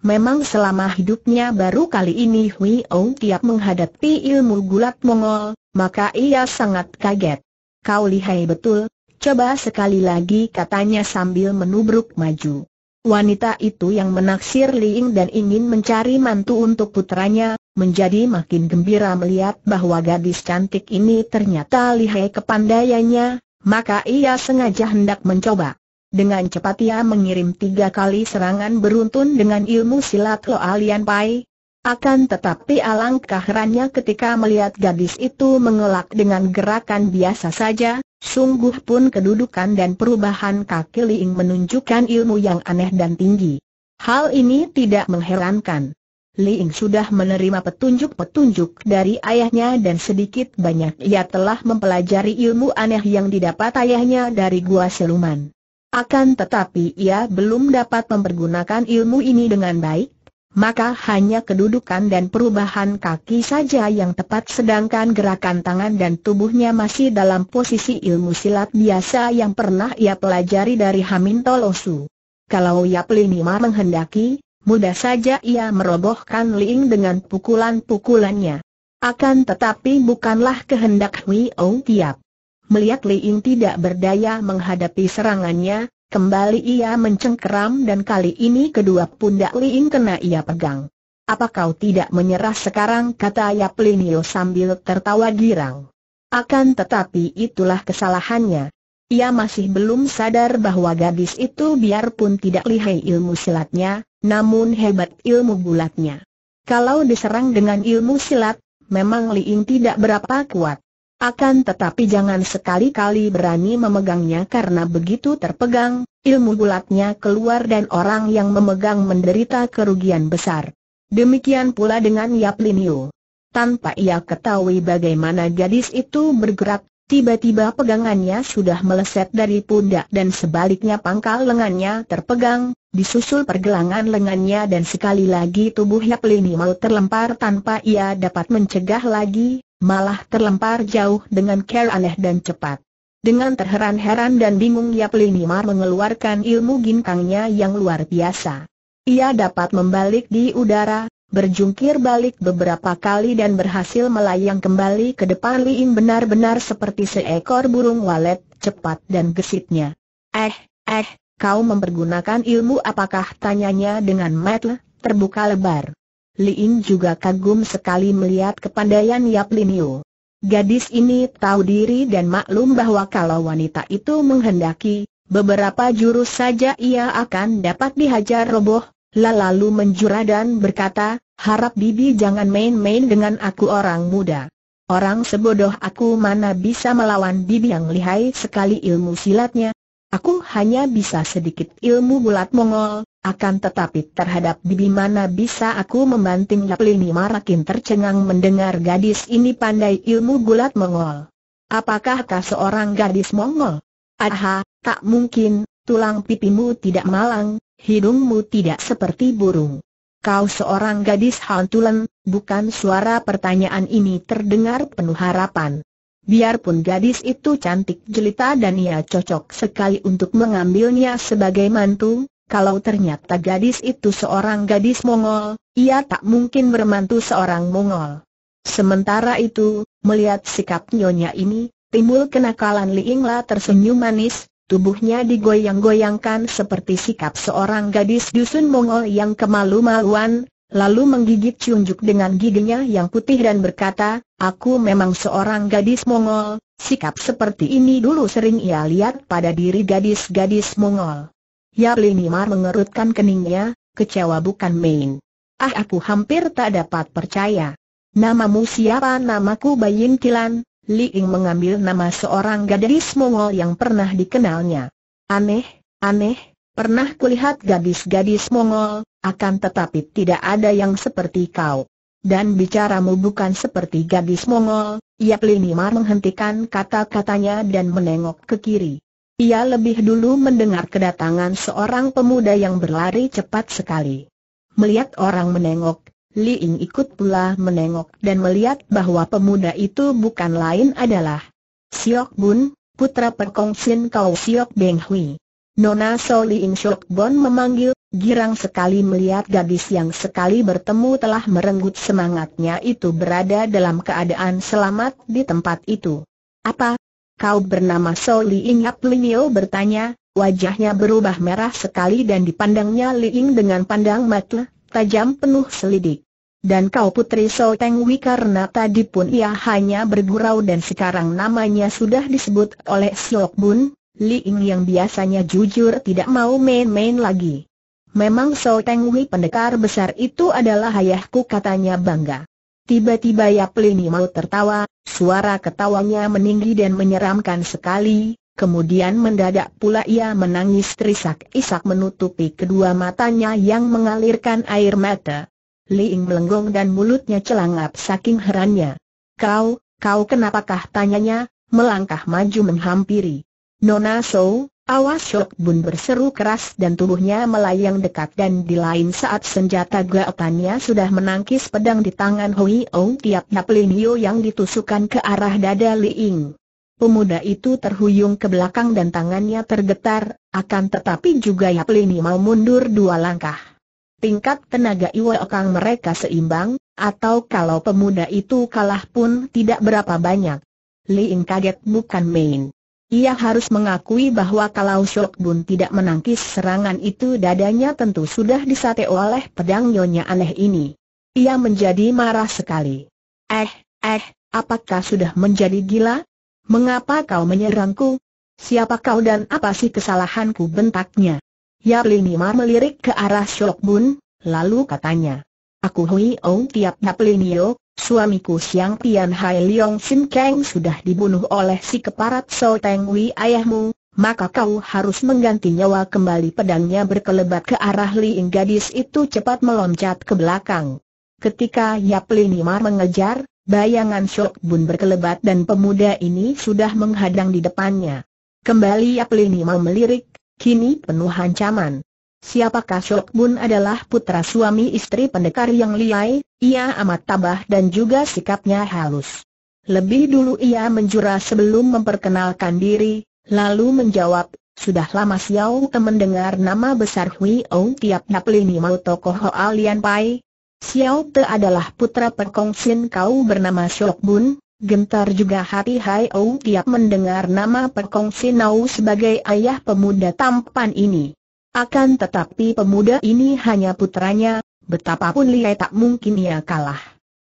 Memang selama hidupnya baru kali ini Hui Ong Tiap menghadapi ilmu gulat Mongol, maka ia sangat kaget. Kau lihai betul, coba sekali lagi katanya sambil menubruk maju. Wanita itu yang menaksir Li Ying dan ingin mencari mantu untuk putranya, menjadi makin gembira melihat bahwa gadis cantik ini ternyata lihai kepandaiannya, maka ia sengaja hendak mencoba. Dengan cepat ia mengirim tiga kali serangan beruntun dengan ilmu silat Lo Alian Pai. Akan tetapi alangkah herannya ketika melihat gadis itu mengelak dengan gerakan biasa saja, sungguh pun kedudukan dan perubahan kaki Liing menunjukkan ilmu yang aneh dan tinggi. Hal ini tidak mengherankan. Liing sudah menerima petunjuk-petunjuk dari ayahnya dan sedikit banyak ia telah mempelajari ilmu aneh yang didapat ayahnya dari gua siluman. Akan tetapi ia belum dapat mempergunakan ilmu ini dengan baik, maka hanya kedudukan dan perubahan kaki saja yang tepat sedangkan gerakan tangan dan tubuhnya masih dalam posisi ilmu silat biasa yang pernah ia pelajari dari Tolosu. Kalau Yap Linima menghendaki, mudah saja ia merobohkan Ling dengan pukulan-pukulannya. Akan tetapi bukanlah kehendak Hui Ong Tiap. Melihat Li Ying tidak berdaya menghadapi serangannya, kembali ia mencengkeram dan kali ini kedua pundak Li Ying kena ia pegang. Apa kau tidak menyerah sekarang kata Yap Linio sambil tertawa girang. Akan tetapi itulah kesalahannya. Ia masih belum sadar bahwa gadis itu biarpun tidak lihai ilmu silatnya, namun hebat ilmu bulatnya. Kalau diserang dengan ilmu silat, memang Li Ying tidak berapa kuat. Akan tetapi jangan sekali-kali berani memegangnya karena begitu terpegang, ilmu gulatnya keluar dan orang yang memegang menderita kerugian besar. Demikian pula dengan Yap Lin Yu. Tanpa ia ketahui bagaimana gadis itu bergerak, tiba-tiba pegangannya sudah meleset dari pundak dan sebaliknya pangkal lengannya terpegang, disusul pergelangan lengannya dan sekali lagi tubuh Yap Lin Yu terlempar tanpa ia dapat mencegah lagi, malah terlempar jauh dengan care aneh dan cepat. Dengan terheran-heran dan bingung Yap Linimar mengeluarkan ilmu ginkangnya yang luar biasa. Ia dapat membalik di udara, berjungkir balik beberapa kali dan berhasil melayang kembali ke depan Liing benar-benar seperti seekor burung walet, cepat dan gesitnya. Eh, eh, kau mempergunakan ilmu apakah tanyanya dengan mata terbuka lebar. Liing juga kagum sekali melihat kepandaian Yap Yu. Gadis ini tahu diri dan maklum bahwa kalau wanita itu menghendaki, beberapa jurus saja ia akan dapat dihajar roboh, lalu menjura dan berkata, harap bibi jangan main-main dengan aku orang muda. Orang sebodoh aku mana bisa melawan bibi yang lihai sekali ilmu silatnya, Aku hanya bisa sedikit ilmu bulat Mongol, akan tetapi terhadap bibi mana bisa aku membanting Laplini Marakin tercengang mendengar gadis ini pandai ilmu bulat Mongol. Apakah kau seorang gadis Mongol? Aha, tak mungkin, tulang pipimu tidak malang, hidungmu tidak seperti burung. Kau seorang gadis hantulan, bukan suara pertanyaan ini terdengar penuh harapan. Biarpun gadis itu cantik jelita dan ia cocok sekali untuk mengambilnya sebagai mantu, kalau ternyata gadis itu seorang gadis Mongol, ia tak mungkin bermantu seorang Mongol. Sementara itu, melihat sikap nyonya ini, timbul kenakalan Liingla tersenyum manis, tubuhnya digoyang-goyangkan seperti sikap seorang gadis dusun Mongol yang kemalu-maluan, lalu menggigit cunjuk dengan giginya yang putih dan berkata, aku memang seorang gadis Mongol, sikap seperti ini dulu sering ia lihat pada diri gadis-gadis Mongol. Yap Linimar mengerutkan keningnya, kecewa bukan main. Ah aku hampir tak dapat percaya. Namamu siapa namaku Bayin Kilan, Li Ying mengambil nama seorang gadis Mongol yang pernah dikenalnya. Aneh, aneh, Pernah kulihat gadis-gadis Mongol, akan tetapi tidak ada yang seperti kau. Dan bicaramu bukan seperti gadis Mongol, Yap Linimar menghentikan kata-katanya dan menengok ke kiri. Ia lebih dulu mendengar kedatangan seorang pemuda yang berlari cepat sekali. Melihat orang menengok, Li Ying ikut pula menengok dan melihat bahwa pemuda itu bukan lain adalah Siok Bun, putra Perkongsin Kau Siok Beng Hui. Nona Soliing Shokbon memanggil, girang sekali melihat gadis yang sekali bertemu telah merenggut semangatnya itu berada dalam keadaan selamat di tempat itu. Apa? Kau bernama Soliing? Yap Linio bertanya, wajahnya berubah merah sekali dan dipandangnya Liing dengan pandang mata, tajam penuh selidik. Dan kau putri So Teng Wi karena tadi pun ia hanya bergurau dan sekarang namanya sudah disebut oleh Siok Bun, Li Ying yang biasanya jujur tidak mau main-main lagi. Memang So Teng Wei pendekar besar itu adalah ayahku katanya bangga. Tiba-tiba Yap Lini mau tertawa, suara ketawanya meninggi dan menyeramkan sekali, kemudian mendadak pula ia menangis terisak-isak menutupi kedua matanya yang mengalirkan air mata. Li Ying melenggong dan mulutnya celangap saking herannya. Kau, kau kenapakah tanyanya, melangkah maju menghampiri. Nona So, awas Shok Bun berseru keras dan tubuhnya melayang dekat dan di lain saat senjata gaotannya sudah menangkis pedang di tangan Hui Ong tiap naplinio yang ditusukkan ke arah dada Li Ying. Pemuda itu terhuyung ke belakang dan tangannya tergetar, akan tetapi juga Yap Lini mau mundur dua langkah. Tingkat tenaga Iwa Okang mereka seimbang, atau kalau pemuda itu kalah pun tidak berapa banyak. Li Ying kaget bukan main. Ia harus mengakui bahwa kalau Shok Bun tidak menangkis serangan itu dadanya tentu sudah disate oleh pedang nyonya aneh ini. Ia menjadi marah sekali. Eh, eh, apakah sudah menjadi gila? Mengapa kau menyerangku? Siapa kau dan apa sih kesalahanku bentaknya? Yap Limar melirik ke arah Shok Bun, lalu katanya. Aku Hui Ong Tiap Nap suamiku Siang Tian Hai Leong Sim Kang sudah dibunuh oleh si keparat So Teng Wei ayahmu, maka kau harus mengganti nyawa kembali pedangnya berkelebat ke arah Liing gadis itu cepat meloncat ke belakang. Ketika Yap Linimar mengejar, bayangan Shok Bun berkelebat dan pemuda ini sudah menghadang di depannya. Kembali Yap Linimar melirik, kini penuh ancaman. Siapakah Shok Bun adalah putra suami istri pendekar yang liai, ia amat tabah dan juga sikapnya halus. Lebih dulu ia menjura sebelum memperkenalkan diri, lalu menjawab, sudah lama Xiao te mendengar nama besar Hui Ong tiap naplini mau tokoh Hoa Lian Pai. Xiao Te adalah putra perkongsin kau bernama Shok Bun, Gentar juga hati Hai Ou tiap mendengar nama Perkong Sinau sebagai ayah pemuda tampan ini. Akan tetapi pemuda ini hanya putranya, betapapun Liai tak mungkin ia kalah.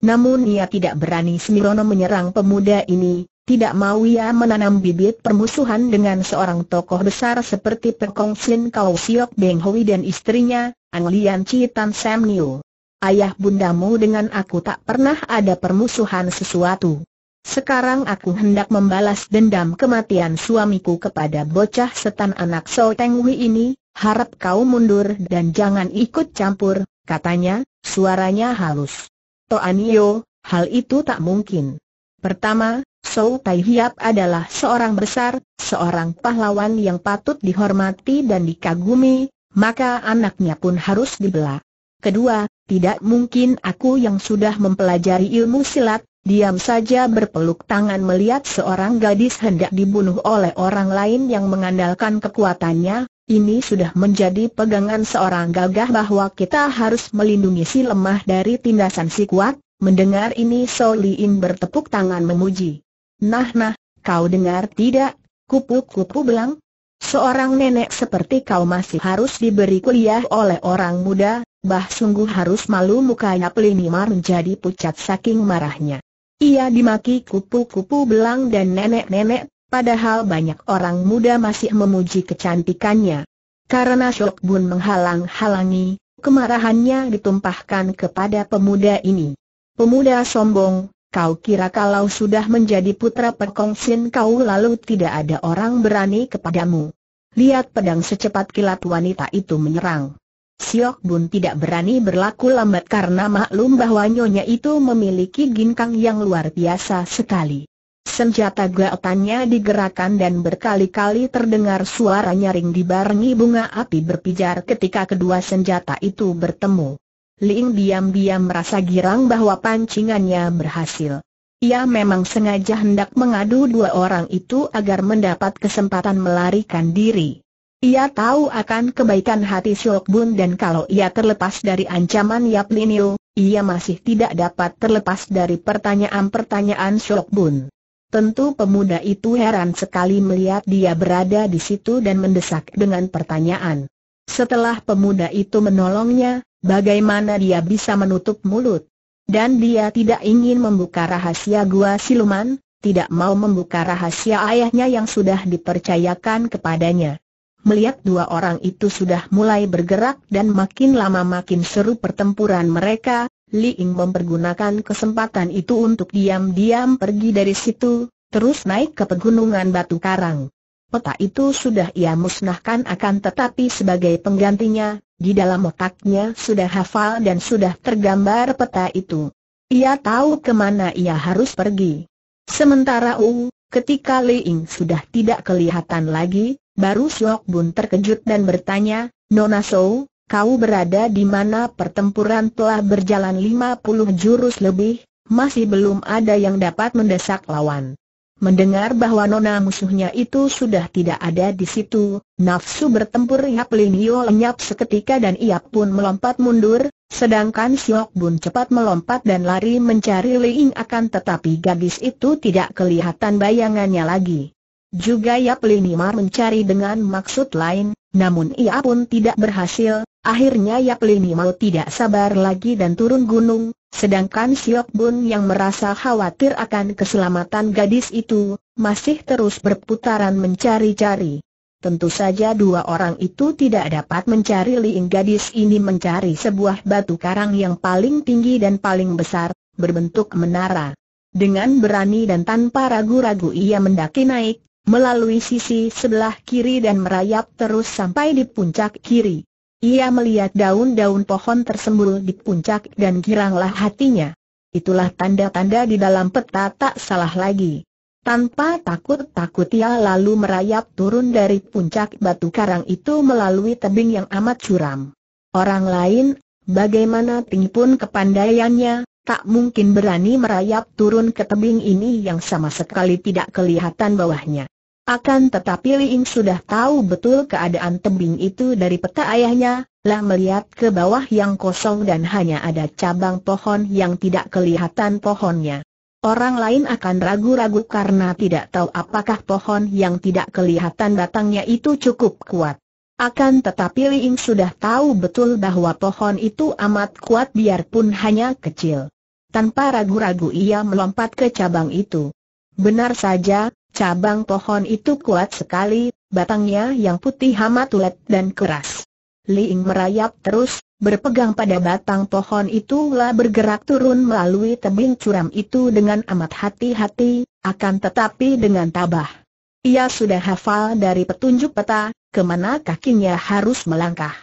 Namun ia tidak berani Smirono menyerang pemuda ini, tidak mau ia menanam bibit permusuhan dengan seorang tokoh besar seperti Pekong Sin Kau Siok Beng Hui dan istrinya, Ang Lian Chi Tan Sam Niu. Ayah bundamu dengan aku tak pernah ada permusuhan sesuatu. Sekarang aku hendak membalas dendam kematian suamiku kepada bocah setan anak So Teng Hui ini, Harap kau mundur dan jangan ikut campur, katanya, suaranya halus. Toanio, hal itu tak mungkin. Pertama, Sou Tai Hiap adalah seorang besar, seorang pahlawan yang patut dihormati dan dikagumi, maka anaknya pun harus dibela. Kedua, tidak mungkin aku yang sudah mempelajari ilmu silat, diam saja berpeluk tangan melihat seorang gadis hendak dibunuh oleh orang lain yang mengandalkan kekuatannya, ini sudah menjadi pegangan seorang gagah bahwa kita harus melindungi si lemah dari tindasan si kuat. Mendengar ini So bertepuk tangan memuji. Nah nah, kau dengar tidak, kupu-kupu belang? Seorang nenek seperti kau masih harus diberi kuliah oleh orang muda, bah sungguh harus malu mukanya mar menjadi pucat saking marahnya. Ia dimaki kupu-kupu belang dan nenek-nenek padahal banyak orang muda masih memuji kecantikannya. Karena Shok Bun menghalang-halangi, kemarahannya ditumpahkan kepada pemuda ini. Pemuda sombong, kau kira kalau sudah menjadi putra perkongsin kau lalu tidak ada orang berani kepadamu. Lihat pedang secepat kilat wanita itu menyerang. Siok Bun tidak berani berlaku lambat karena maklum bahwa nyonya itu memiliki ginkang yang luar biasa sekali. Senjata gaotannya digerakkan dan berkali-kali terdengar suara nyaring dibarengi bunga api berpijar ketika kedua senjata itu bertemu. Ling diam-diam merasa girang bahwa pancingannya berhasil. Ia memang sengaja hendak mengadu dua orang itu agar mendapat kesempatan melarikan diri. Ia tahu akan kebaikan hati Siok Bun dan kalau ia terlepas dari ancaman Yap Yu, ia masih tidak dapat terlepas dari pertanyaan-pertanyaan Siok Bun. Tentu pemuda itu heran sekali melihat dia berada di situ dan mendesak dengan pertanyaan. Setelah pemuda itu menolongnya, bagaimana dia bisa menutup mulut? Dan dia tidak ingin membuka rahasia gua siluman, tidak mau membuka rahasia ayahnya yang sudah dipercayakan kepadanya. Melihat dua orang itu sudah mulai bergerak dan makin lama makin seru pertempuran mereka, Li Ying mempergunakan kesempatan itu untuk diam-diam pergi dari situ, terus naik ke pegunungan Batu Karang. Peta itu sudah ia musnahkan akan tetapi sebagai penggantinya, di dalam otaknya sudah hafal dan sudah tergambar peta itu. Ia tahu kemana ia harus pergi. Sementara U, ketika Li Ying sudah tidak kelihatan lagi, baru Siok Bun terkejut dan bertanya, Nona Sou, kau berada di mana pertempuran telah berjalan 50 jurus lebih, masih belum ada yang dapat mendesak lawan. Mendengar bahwa nona musuhnya itu sudah tidak ada di situ, nafsu bertempur Yap Linio lenyap seketika dan ia pun melompat mundur, sedangkan Siok Bun cepat melompat dan lari mencari Ying akan tetapi gadis itu tidak kelihatan bayangannya lagi. Juga Yap Linimar mencari dengan maksud lain, namun ia pun tidak berhasil, akhirnya Yap Lini mau tidak sabar lagi dan turun gunung, sedangkan Siok Bun yang merasa khawatir akan keselamatan gadis itu, masih terus berputaran mencari-cari. Tentu saja dua orang itu tidak dapat mencari liing gadis ini mencari sebuah batu karang yang paling tinggi dan paling besar, berbentuk menara. Dengan berani dan tanpa ragu-ragu ia mendaki naik, melalui sisi sebelah kiri dan merayap terus sampai di puncak kiri. Ia melihat daun-daun pohon tersembul di puncak dan giranglah hatinya. Itulah tanda-tanda di dalam peta tak salah lagi. Tanpa takut-takut ia lalu merayap turun dari puncak batu karang itu melalui tebing yang amat curam. Orang lain, bagaimana tinggi pun kepandaiannya, tak mungkin berani merayap turun ke tebing ini yang sama sekali tidak kelihatan bawahnya. Akan tetapi Liing sudah tahu betul keadaan tebing itu dari peta ayahnya, lah melihat ke bawah yang kosong dan hanya ada cabang pohon yang tidak kelihatan pohonnya. Orang lain akan ragu-ragu karena tidak tahu apakah pohon yang tidak kelihatan batangnya itu cukup kuat. Akan tetapi Liing sudah tahu betul bahwa pohon itu amat kuat biarpun hanya kecil. Tanpa ragu-ragu ia melompat ke cabang itu. Benar saja, Cabang pohon itu kuat sekali, batangnya yang putih amat ulet dan keras. Liing merayap terus, berpegang pada batang pohon itulah bergerak turun melalui tebing curam itu dengan amat hati-hati, akan tetapi dengan tabah. Ia sudah hafal dari petunjuk peta, kemana kakinya harus melangkah.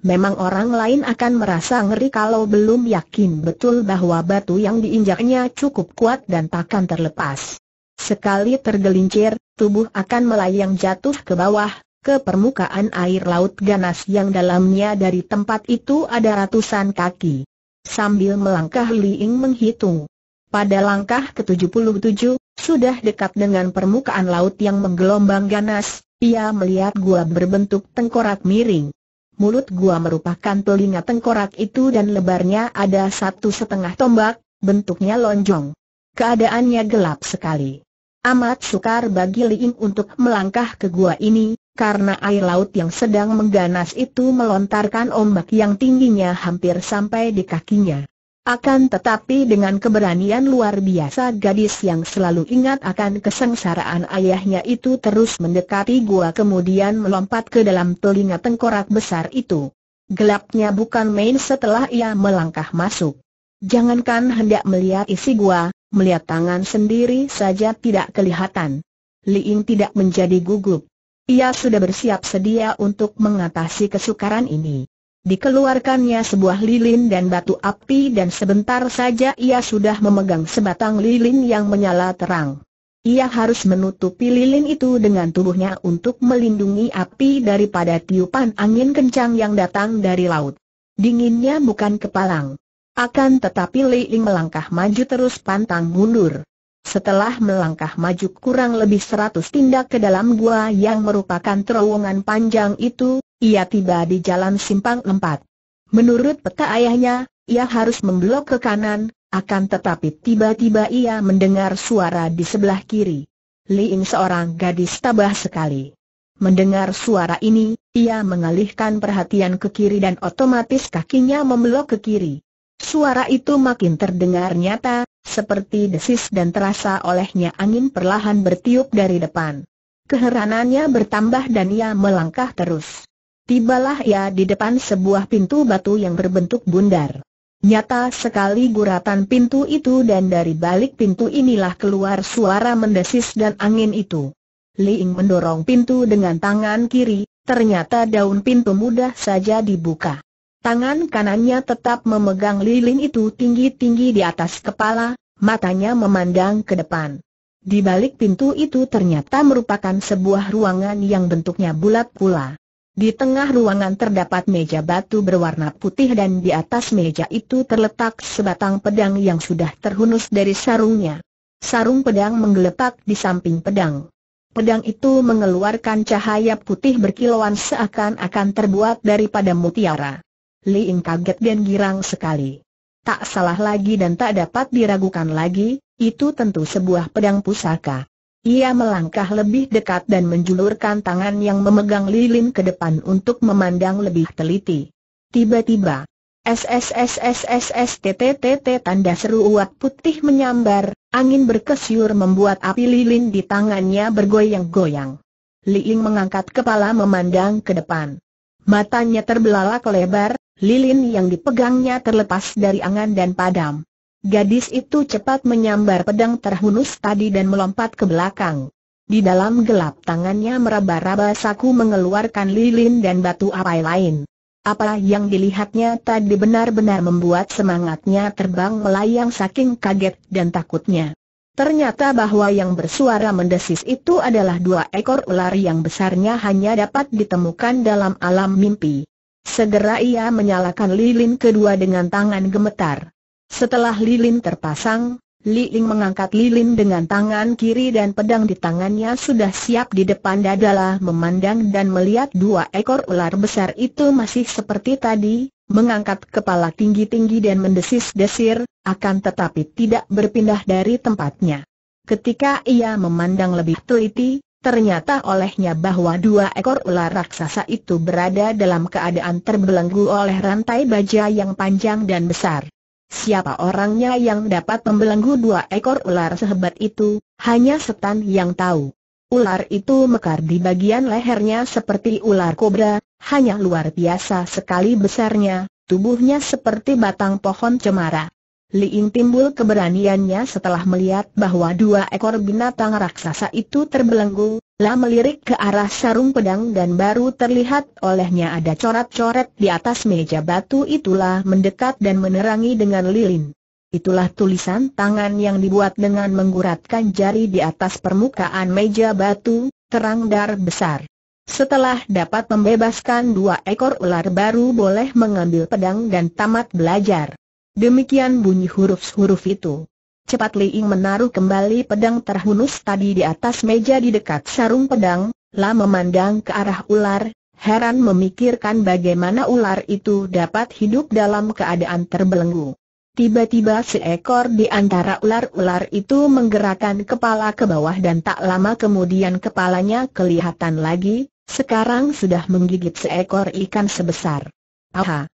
Memang orang lain akan merasa ngeri kalau belum yakin betul bahwa batu yang diinjaknya cukup kuat dan takkan terlepas. Sekali tergelincir, tubuh akan melayang jatuh ke bawah, ke permukaan air laut ganas yang dalamnya dari tempat itu ada ratusan kaki. Sambil melangkah Li menghitung. Pada langkah ke-77, sudah dekat dengan permukaan laut yang menggelombang ganas, ia melihat gua berbentuk tengkorak miring. Mulut gua merupakan telinga tengkorak itu dan lebarnya ada satu setengah tombak, bentuknya lonjong. Keadaannya gelap sekali. Amat sukar bagi Liing untuk melangkah ke gua ini, karena air laut yang sedang mengganas itu melontarkan ombak yang tingginya hampir sampai di kakinya. Akan tetapi dengan keberanian luar biasa gadis yang selalu ingat akan kesengsaraan ayahnya itu terus mendekati gua kemudian melompat ke dalam telinga tengkorak besar itu. Gelapnya bukan main setelah ia melangkah masuk. Jangankan hendak melihat isi gua, melihat tangan sendiri saja tidak kelihatan. Li Ying tidak menjadi gugup. Ia sudah bersiap sedia untuk mengatasi kesukaran ini. Dikeluarkannya sebuah lilin dan batu api dan sebentar saja ia sudah memegang sebatang lilin yang menyala terang. Ia harus menutupi lilin itu dengan tubuhnya untuk melindungi api daripada tiupan angin kencang yang datang dari laut. Dinginnya bukan kepalang. Akan tetapi Li Ling melangkah maju terus pantang mundur. Setelah melangkah maju kurang lebih seratus tindak ke dalam gua yang merupakan terowongan panjang itu, ia tiba di jalan simpang empat. Menurut peta ayahnya, ia harus memblok ke kanan, akan tetapi tiba-tiba ia mendengar suara di sebelah kiri. Li Ying seorang gadis tabah sekali. Mendengar suara ini, ia mengalihkan perhatian ke kiri dan otomatis kakinya memblok ke kiri. Suara itu makin terdengar nyata, seperti desis dan terasa olehnya angin perlahan bertiup dari depan. Keheranannya bertambah dan ia melangkah terus. Tibalah ia di depan sebuah pintu batu yang berbentuk bundar. Nyata sekali guratan pintu itu dan dari balik pintu inilah keluar suara mendesis dan angin itu. Liing mendorong pintu dengan tangan kiri, ternyata daun pintu mudah saja dibuka. Tangan kanannya tetap memegang lilin itu tinggi-tinggi di atas kepala, matanya memandang ke depan. Di balik pintu itu ternyata merupakan sebuah ruangan yang bentuknya bulat pula. Di tengah ruangan terdapat meja batu berwarna putih dan di atas meja itu terletak sebatang pedang yang sudah terhunus dari sarungnya. Sarung pedang menggeletak di samping pedang. Pedang itu mengeluarkan cahaya putih berkilauan seakan-akan terbuat daripada mutiara. Ying kaget dan girang sekali. Tak salah lagi dan tak dapat diragukan lagi, itu tentu sebuah pedang pusaka. Ia melangkah lebih dekat dan menjulurkan tangan yang memegang lilin ke depan untuk memandang lebih teliti. Tiba-tiba, SSSSSSTTTT tanda seru uap putih menyambar, angin berkesyur membuat api lilin di tangannya bergoyang-goyang. Ying mengangkat kepala memandang ke depan. Matanya terbelalak lebar, Lilin yang dipegangnya terlepas dari angan dan padam. Gadis itu cepat menyambar pedang terhunus tadi dan melompat ke belakang. Di dalam gelap tangannya meraba-raba saku mengeluarkan lilin dan batu apai lain. Apa yang dilihatnya tadi benar-benar membuat semangatnya terbang melayang saking kaget dan takutnya. Ternyata bahwa yang bersuara mendesis itu adalah dua ekor ular yang besarnya hanya dapat ditemukan dalam alam mimpi. Segera ia menyalakan lilin kedua dengan tangan gemetar. Setelah lilin terpasang, Li Ling mengangkat lilin dengan tangan kiri dan pedang di tangannya sudah siap di depan dadalah memandang dan melihat dua ekor ular besar itu masih seperti tadi, mengangkat kepala tinggi-tinggi dan mendesis-desir, akan tetapi tidak berpindah dari tempatnya. Ketika ia memandang lebih teliti, Ternyata olehnya bahwa dua ekor ular raksasa itu berada dalam keadaan terbelenggu oleh rantai baja yang panjang dan besar. Siapa orangnya yang dapat membelenggu dua ekor ular sehebat itu, hanya setan yang tahu. Ular itu mekar di bagian lehernya seperti ular kobra, hanya luar biasa sekali besarnya, tubuhnya seperti batang pohon cemara. Ying timbul keberaniannya setelah melihat bahwa dua ekor binatang raksasa itu terbelenggu, Lalu melirik ke arah sarung pedang dan baru terlihat olehnya ada coret-coret di atas meja batu itulah mendekat dan menerangi dengan lilin. Itulah tulisan tangan yang dibuat dengan mengguratkan jari di atas permukaan meja batu, terang dar besar. Setelah dapat membebaskan dua ekor ular baru boleh mengambil pedang dan tamat belajar. Demikian bunyi huruf-huruf itu. Cepat Li Ying menaruh kembali pedang terhunus tadi di atas meja di dekat sarung pedang, lah memandang ke arah ular, heran memikirkan bagaimana ular itu dapat hidup dalam keadaan terbelenggu. Tiba-tiba seekor di antara ular-ular itu menggerakkan kepala ke bawah dan tak lama kemudian kepalanya kelihatan lagi, sekarang sudah menggigit seekor ikan sebesar. Aha!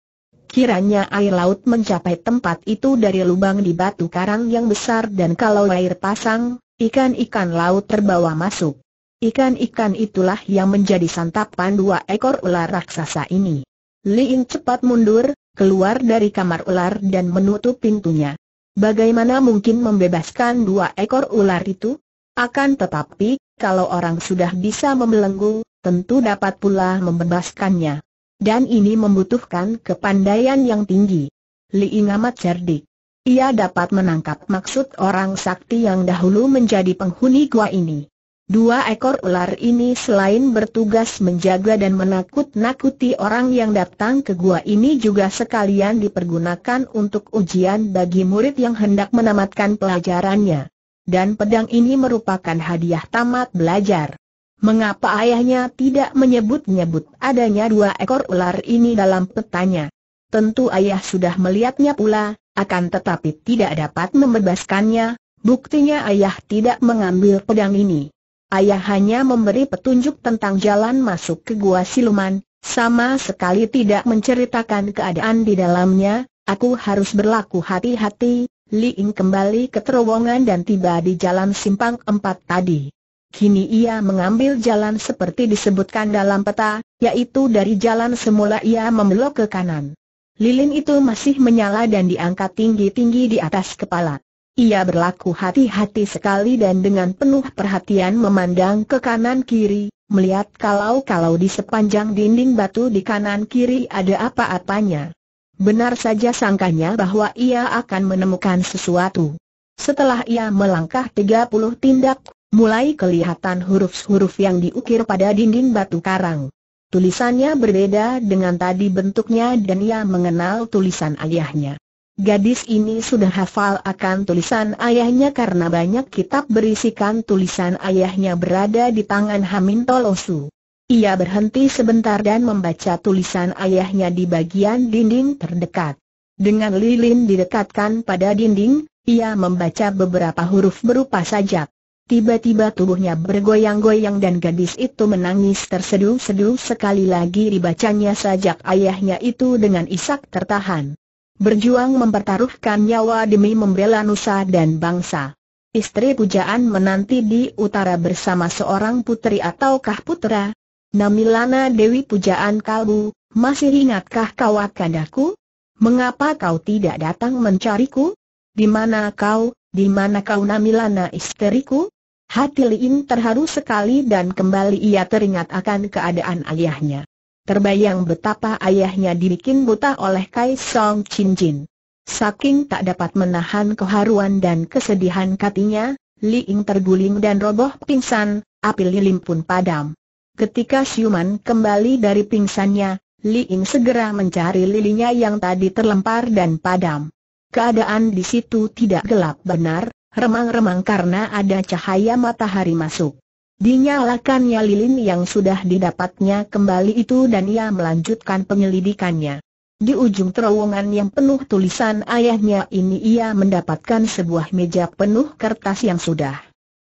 Kiranya air laut mencapai tempat itu dari lubang di batu karang yang besar dan kalau air pasang, ikan-ikan laut terbawa masuk. Ikan-ikan itulah yang menjadi santapan dua ekor ular raksasa ini. Liin cepat mundur, keluar dari kamar ular dan menutup pintunya. Bagaimana mungkin membebaskan dua ekor ular itu? Akan tetapi, kalau orang sudah bisa membelenggu, tentu dapat pula membebaskannya dan ini membutuhkan kepandaian yang tinggi. Li Ing amat cerdik. Ia dapat menangkap maksud orang sakti yang dahulu menjadi penghuni gua ini. Dua ekor ular ini selain bertugas menjaga dan menakut-nakuti orang yang datang ke gua ini juga sekalian dipergunakan untuk ujian bagi murid yang hendak menamatkan pelajarannya. Dan pedang ini merupakan hadiah tamat belajar. Mengapa ayahnya tidak menyebut-nyebut adanya dua ekor ular ini dalam petanya? Tentu ayah sudah melihatnya pula, akan tetapi tidak dapat membebaskannya, buktinya ayah tidak mengambil pedang ini. Ayah hanya memberi petunjuk tentang jalan masuk ke gua siluman, sama sekali tidak menceritakan keadaan di dalamnya, aku harus berlaku hati-hati, Li Ying kembali ke terowongan dan tiba di jalan simpang empat tadi. Kini ia mengambil jalan seperti disebutkan dalam peta, yaitu dari jalan semula ia membelok ke kanan. Lilin itu masih menyala dan diangkat tinggi-tinggi di atas kepala. Ia berlaku hati-hati sekali dan dengan penuh perhatian memandang ke kanan kiri, melihat kalau-kalau di sepanjang dinding batu di kanan kiri ada apa-apanya. Benar saja sangkanya bahwa ia akan menemukan sesuatu. Setelah ia melangkah 30 tindak, mulai kelihatan huruf-huruf yang diukir pada dinding batu karang. Tulisannya berbeda dengan tadi bentuknya dan ia mengenal tulisan ayahnya. Gadis ini sudah hafal akan tulisan ayahnya karena banyak kitab berisikan tulisan ayahnya berada di tangan Hamintolosu. Ia berhenti sebentar dan membaca tulisan ayahnya di bagian dinding terdekat. Dengan lilin didekatkan pada dinding, ia membaca beberapa huruf berupa sajak. Tiba-tiba tubuhnya bergoyang-goyang dan gadis itu menangis terseduh-seduh sekali lagi dibacanya sajak ayahnya itu dengan isak tertahan. Berjuang mempertaruhkan nyawa demi membela nusa dan bangsa. Istri pujaan menanti di utara bersama seorang putri ataukah putra? Namilana Dewi Pujaan Kalbu, masih ingatkah kau akan daku? Mengapa kau tidak datang mencariku? Di mana kau, di mana kau Namilana istriku? Hati Liin terharu sekali dan kembali ia teringat akan keadaan ayahnya. Terbayang betapa ayahnya dibikin buta oleh Kai Song Chin Jin. Saking tak dapat menahan keharuan dan kesedihan Li Liing terguling dan roboh pingsan, api lilin pun padam. Ketika Siuman kembali dari pingsannya, Liing segera mencari lilinnya yang tadi terlempar dan padam. Keadaan di situ tidak gelap benar, remang-remang karena ada cahaya matahari masuk. Dinyalakannya lilin yang sudah didapatnya kembali itu dan ia melanjutkan penyelidikannya. Di ujung terowongan yang penuh tulisan ayahnya ini ia mendapatkan sebuah meja penuh kertas yang sudah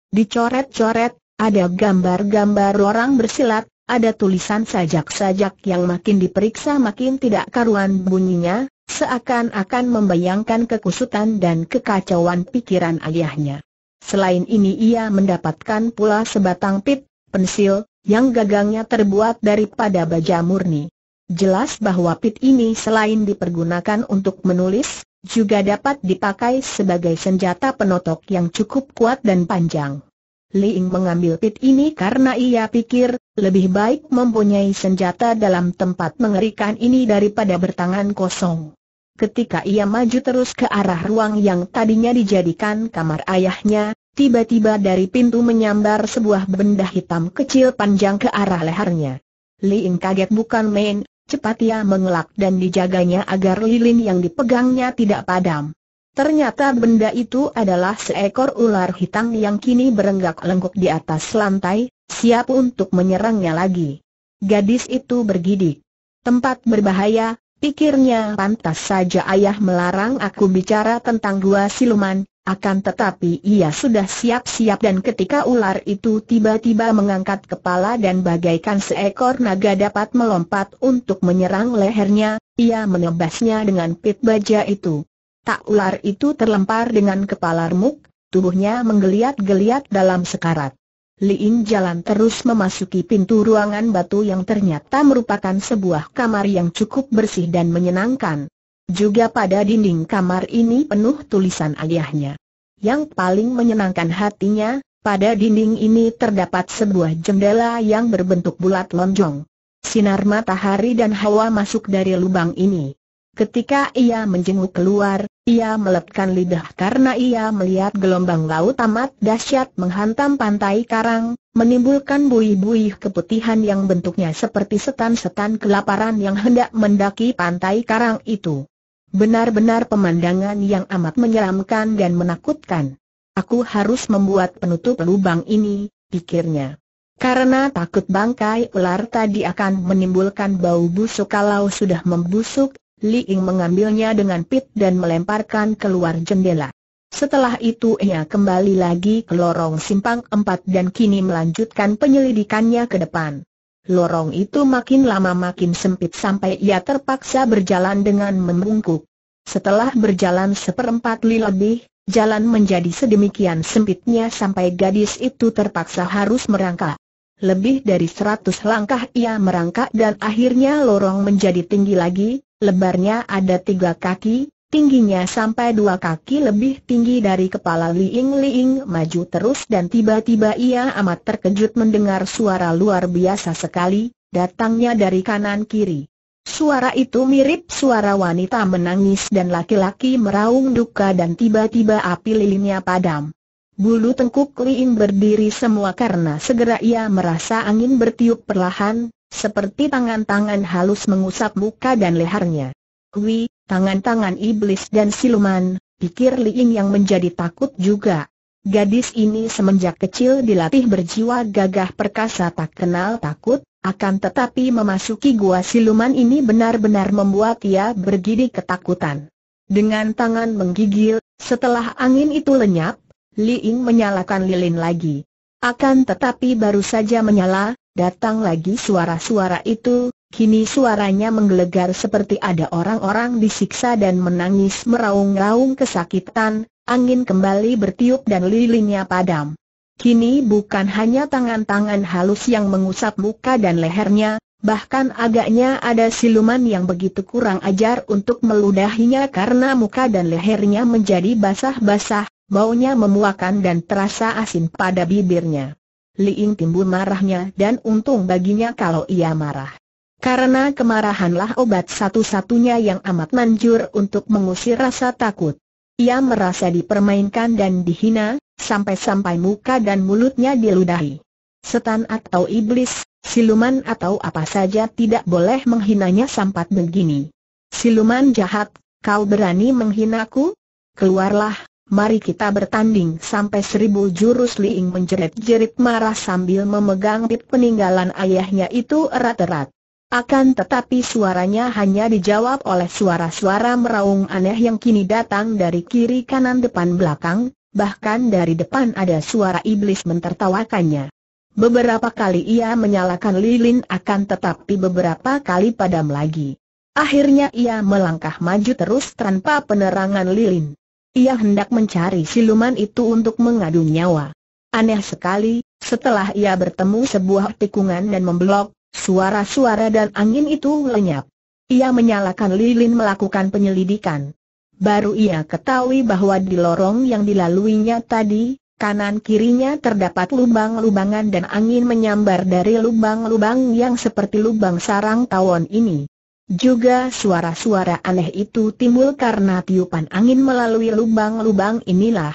dicoret-coret, ada gambar-gambar orang bersilat, ada tulisan sajak-sajak yang makin diperiksa makin tidak karuan bunyinya, seakan-akan membayangkan kekusutan dan kekacauan pikiran ayahnya. Selain ini ia mendapatkan pula sebatang pit, pensil, yang gagangnya terbuat daripada baja murni. Jelas bahwa pit ini selain dipergunakan untuk menulis, juga dapat dipakai sebagai senjata penotok yang cukup kuat dan panjang. Liing mengambil pit ini karena ia pikir, lebih baik mempunyai senjata dalam tempat mengerikan ini daripada bertangan kosong. Ketika ia maju terus ke arah ruang yang tadinya dijadikan kamar ayahnya, tiba-tiba dari pintu menyambar sebuah benda hitam kecil panjang ke arah lehernya. Ying kaget bukan main, cepat ia mengelak dan dijaganya agar lilin yang dipegangnya tidak padam. Ternyata benda itu adalah seekor ular hitam yang kini berenggak lengkuk di atas lantai, siap untuk menyerangnya lagi. Gadis itu bergidik. Tempat berbahaya, Pikirnya pantas saja ayah melarang aku bicara tentang gua siluman, akan tetapi ia sudah siap-siap dan ketika ular itu tiba-tiba mengangkat kepala dan bagaikan seekor naga dapat melompat untuk menyerang lehernya, ia menebasnya dengan pit baja itu. Tak ular itu terlempar dengan kepala remuk, tubuhnya menggeliat-geliat dalam sekarat. Liin jalan terus memasuki pintu ruangan batu yang ternyata merupakan sebuah kamar yang cukup bersih dan menyenangkan. Juga pada dinding kamar ini penuh tulisan ayahnya. Yang paling menyenangkan hatinya, pada dinding ini terdapat sebuah jendela yang berbentuk bulat lonjong. Sinar matahari dan hawa masuk dari lubang ini. Ketika ia menjenguk keluar, ia melepkan lidah karena ia melihat gelombang laut amat dahsyat menghantam pantai karang, menimbulkan buih-buih keputihan yang bentuknya seperti setan-setan kelaparan yang hendak mendaki pantai karang itu. Benar-benar pemandangan yang amat menyeramkan dan menakutkan. Aku harus membuat penutup lubang ini, pikirnya. Karena takut bangkai ular tadi akan menimbulkan bau busuk kalau sudah membusuk, Li Ying mengambilnya dengan pit dan melemparkan keluar jendela. Setelah itu ia kembali lagi ke lorong simpang empat dan kini melanjutkan penyelidikannya ke depan. Lorong itu makin lama makin sempit sampai ia terpaksa berjalan dengan membungkuk. Setelah berjalan seperempat li lebih, jalan menjadi sedemikian sempitnya sampai gadis itu terpaksa harus merangkak. Lebih dari seratus langkah ia merangkak dan akhirnya lorong menjadi tinggi lagi, Lebarnya ada tiga kaki, tingginya sampai dua kaki lebih tinggi dari kepala Liing Liing maju terus dan tiba-tiba ia amat terkejut mendengar suara luar biasa sekali, datangnya dari kanan kiri. Suara itu mirip suara wanita menangis dan laki-laki meraung duka dan tiba-tiba api lilinnya padam. Bulu tengkuk Liing berdiri semua karena segera ia merasa angin bertiup perlahan, seperti tangan-tangan halus mengusap muka dan lehernya. Hui, tangan-tangan iblis dan siluman, pikir Li Ying yang menjadi takut juga. Gadis ini semenjak kecil dilatih berjiwa gagah perkasa tak kenal takut, akan tetapi memasuki gua siluman ini benar-benar membuat ia bergidi ketakutan. Dengan tangan menggigil, setelah angin itu lenyap, Li Ying menyalakan lilin lagi. Akan tetapi baru saja menyala, datang lagi suara-suara itu, kini suaranya menggelegar seperti ada orang-orang disiksa dan menangis meraung-raung kesakitan, angin kembali bertiup dan lilinnya padam. Kini bukan hanya tangan-tangan halus yang mengusap muka dan lehernya, bahkan agaknya ada siluman yang begitu kurang ajar untuk meludahinya karena muka dan lehernya menjadi basah-basah, baunya memuakan dan terasa asin pada bibirnya. Liing timbul marahnya dan untung baginya kalau ia marah. Karena kemarahanlah obat satu-satunya yang amat manjur untuk mengusir rasa takut. Ia merasa dipermainkan dan dihina, sampai-sampai muka dan mulutnya diludahi. Setan atau iblis, siluman atau apa saja tidak boleh menghinanya sampai begini. Siluman jahat, kau berani menghinaku? Keluarlah, mari kita bertanding sampai seribu jurus Liing menjerit-jerit marah sambil memegang pit peninggalan ayahnya itu erat-erat. Akan tetapi suaranya hanya dijawab oleh suara-suara meraung aneh yang kini datang dari kiri kanan depan belakang, bahkan dari depan ada suara iblis mentertawakannya. Beberapa kali ia menyalakan lilin akan tetapi beberapa kali padam lagi. Akhirnya ia melangkah maju terus tanpa penerangan lilin. Ia hendak mencari siluman itu untuk mengadu nyawa. Aneh sekali, setelah ia bertemu sebuah tikungan dan memblok, suara-suara dan angin itu lenyap. Ia menyalakan lilin melakukan penyelidikan. Baru ia ketahui bahwa di lorong yang dilaluinya tadi, kanan kirinya terdapat lubang-lubangan dan angin menyambar dari lubang-lubang yang seperti lubang sarang tawon ini. Juga suara-suara aneh itu timbul karena tiupan angin melalui lubang-lubang inilah.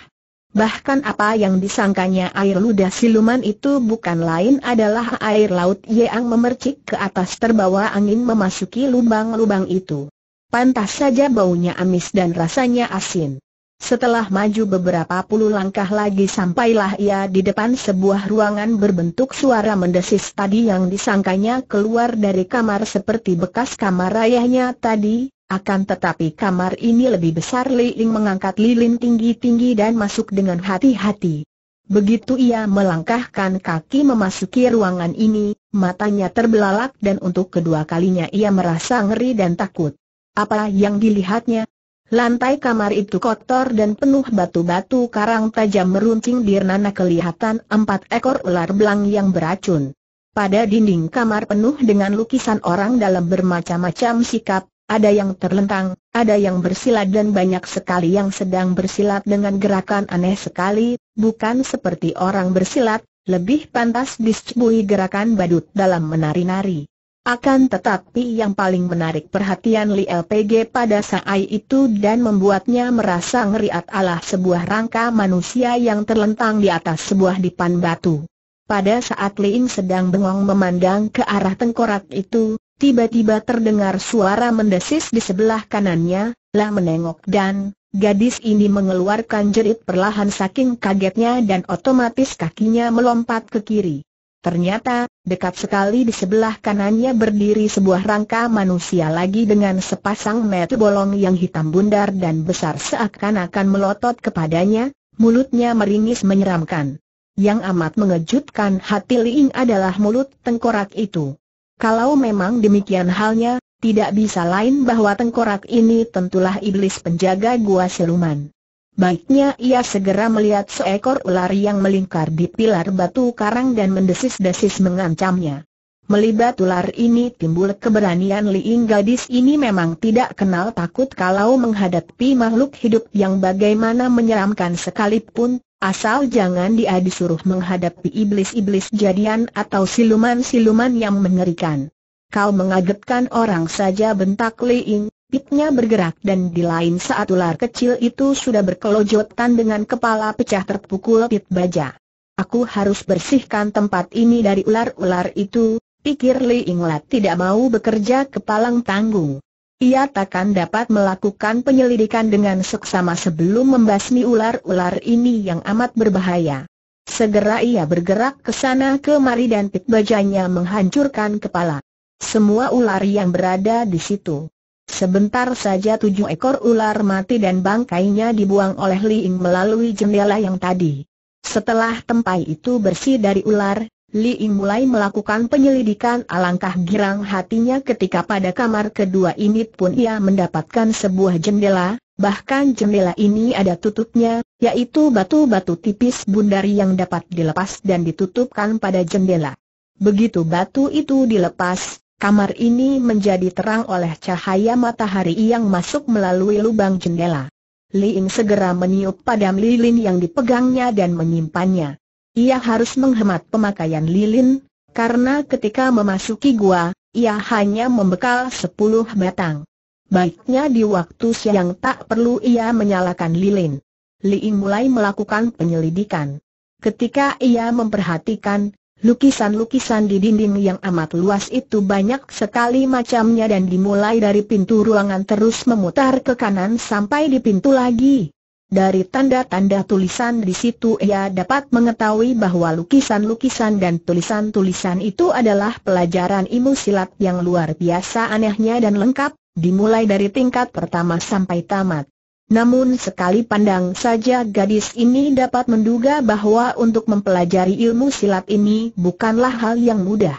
Bahkan apa yang disangkanya air ludah siluman itu bukan lain adalah air laut yang memercik ke atas terbawa angin memasuki lubang-lubang itu. Pantas saja baunya amis dan rasanya asin. Setelah maju beberapa puluh langkah lagi sampailah ia di depan sebuah ruangan berbentuk suara mendesis tadi yang disangkanya keluar dari kamar seperti bekas kamar ayahnya tadi, akan tetapi kamar ini lebih besar Li Ling mengangkat lilin tinggi-tinggi dan masuk dengan hati-hati. Begitu ia melangkahkan kaki memasuki ruangan ini, matanya terbelalak dan untuk kedua kalinya ia merasa ngeri dan takut. Apa yang dilihatnya? Lantai kamar itu kotor dan penuh batu-batu karang tajam meruncing di Nana kelihatan empat ekor ular belang yang beracun. Pada dinding kamar penuh dengan lukisan orang dalam bermacam-macam sikap, ada yang terlentang, ada yang bersilat dan banyak sekali yang sedang bersilat dengan gerakan aneh sekali, bukan seperti orang bersilat, lebih pantas disebut gerakan badut dalam menari-nari. Akan tetapi yang paling menarik perhatian Li LPG pada saat itu dan membuatnya merasa ngeri adalah sebuah rangka manusia yang terlentang di atas sebuah dipan batu. Pada saat Li Ing sedang bengong memandang ke arah tengkorak itu, tiba-tiba terdengar suara mendesis di sebelah kanannya, lah menengok dan, gadis ini mengeluarkan jerit perlahan saking kagetnya dan otomatis kakinya melompat ke kiri. Ternyata, dekat sekali di sebelah kanannya berdiri sebuah rangka manusia lagi dengan sepasang mata bolong yang hitam bundar dan besar seakan-akan melotot kepadanya, mulutnya meringis menyeramkan. Yang amat mengejutkan hati Liing adalah mulut tengkorak itu. Kalau memang demikian halnya, tidak bisa lain bahwa tengkorak ini tentulah iblis penjaga gua siluman. Baiknya ia segera melihat seekor ular yang melingkar di pilar batu karang dan mendesis-desis mengancamnya. Melibat ular ini timbul keberanian Liing gadis ini memang tidak kenal takut kalau menghadapi makhluk hidup yang bagaimana menyeramkan sekalipun, asal jangan dia disuruh menghadapi iblis-iblis jadian atau siluman-siluman yang mengerikan. Kau mengagetkan orang saja bentak Liing, Pitnya bergerak dan di lain saat ular kecil itu sudah berkelojotan dengan kepala pecah terpukul pit baja. Aku harus bersihkan tempat ini dari ular-ular itu, pikir Li Inglat tidak mau bekerja kepalang tanggung. Ia takkan dapat melakukan penyelidikan dengan seksama sebelum membasmi ular-ular ini yang amat berbahaya. Segera ia bergerak ke sana kemari dan pit bajanya menghancurkan kepala. Semua ular yang berada di situ. Sebentar saja tujuh ekor ular mati dan bangkainya dibuang oleh Li Ying melalui jendela yang tadi. Setelah tempat itu bersih dari ular, Li Ying mulai melakukan penyelidikan alangkah girang hatinya ketika pada kamar kedua ini pun ia mendapatkan sebuah jendela, bahkan jendela ini ada tutupnya, yaitu batu-batu tipis bundar yang dapat dilepas dan ditutupkan pada jendela. Begitu batu itu dilepas, Kamar ini menjadi terang oleh cahaya matahari yang masuk melalui lubang jendela. Li Ying segera meniup padam lilin yang dipegangnya dan menyimpannya. Ia harus menghemat pemakaian lilin, karena ketika memasuki gua, ia hanya membekal sepuluh batang. Baiknya di waktu siang tak perlu ia menyalakan lilin. Li Ying mulai melakukan penyelidikan. Ketika ia memperhatikan, Lukisan-lukisan di dinding yang amat luas itu banyak sekali macamnya dan dimulai dari pintu ruangan terus memutar ke kanan sampai di pintu lagi. Dari tanda-tanda tulisan di situ ia dapat mengetahui bahwa lukisan-lukisan dan tulisan-tulisan itu adalah pelajaran ilmu silat yang luar biasa anehnya dan lengkap, dimulai dari tingkat pertama sampai tamat. Namun sekali pandang saja gadis ini dapat menduga bahwa untuk mempelajari ilmu silat ini bukanlah hal yang mudah.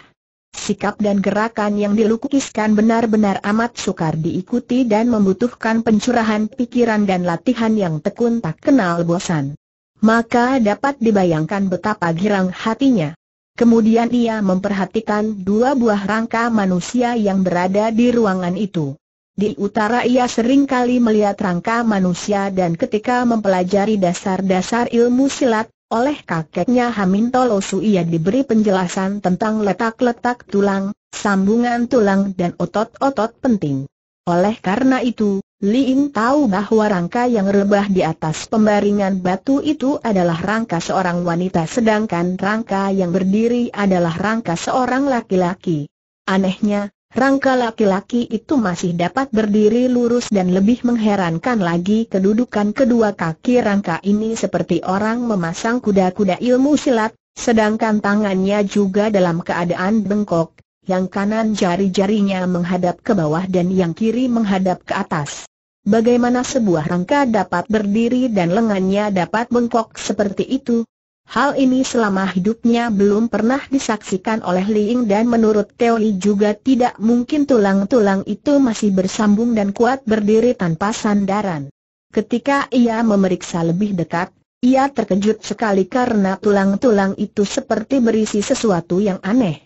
Sikap dan gerakan yang dilukiskan benar-benar amat sukar diikuti dan membutuhkan pencurahan pikiran dan latihan yang tekun tak kenal bosan. Maka dapat dibayangkan betapa girang hatinya. Kemudian ia memperhatikan dua buah rangka manusia yang berada di ruangan itu. Di utara ia sering kali melihat rangka manusia dan ketika mempelajari dasar-dasar ilmu silat, oleh kakeknya Hamintolosu ia diberi penjelasan tentang letak-letak tulang, sambungan tulang dan otot-otot penting. Oleh karena itu, Li Liin tahu bahwa rangka yang rebah di atas pembaringan batu itu adalah rangka seorang wanita sedangkan rangka yang berdiri adalah rangka seorang laki-laki. Anehnya, Rangka laki-laki itu masih dapat berdiri lurus dan lebih mengherankan lagi kedudukan kedua kaki rangka ini seperti orang memasang kuda-kuda ilmu silat, sedangkan tangannya juga dalam keadaan bengkok, yang kanan jari-jarinya menghadap ke bawah dan yang kiri menghadap ke atas. Bagaimana sebuah rangka dapat berdiri dan lengannya dapat bengkok seperti itu? Hal ini selama hidupnya belum pernah disaksikan oleh Liing dan menurut teori juga tidak mungkin tulang-tulang itu masih bersambung dan kuat berdiri tanpa sandaran. Ketika ia memeriksa lebih dekat, ia terkejut sekali karena tulang-tulang itu seperti berisi sesuatu yang aneh.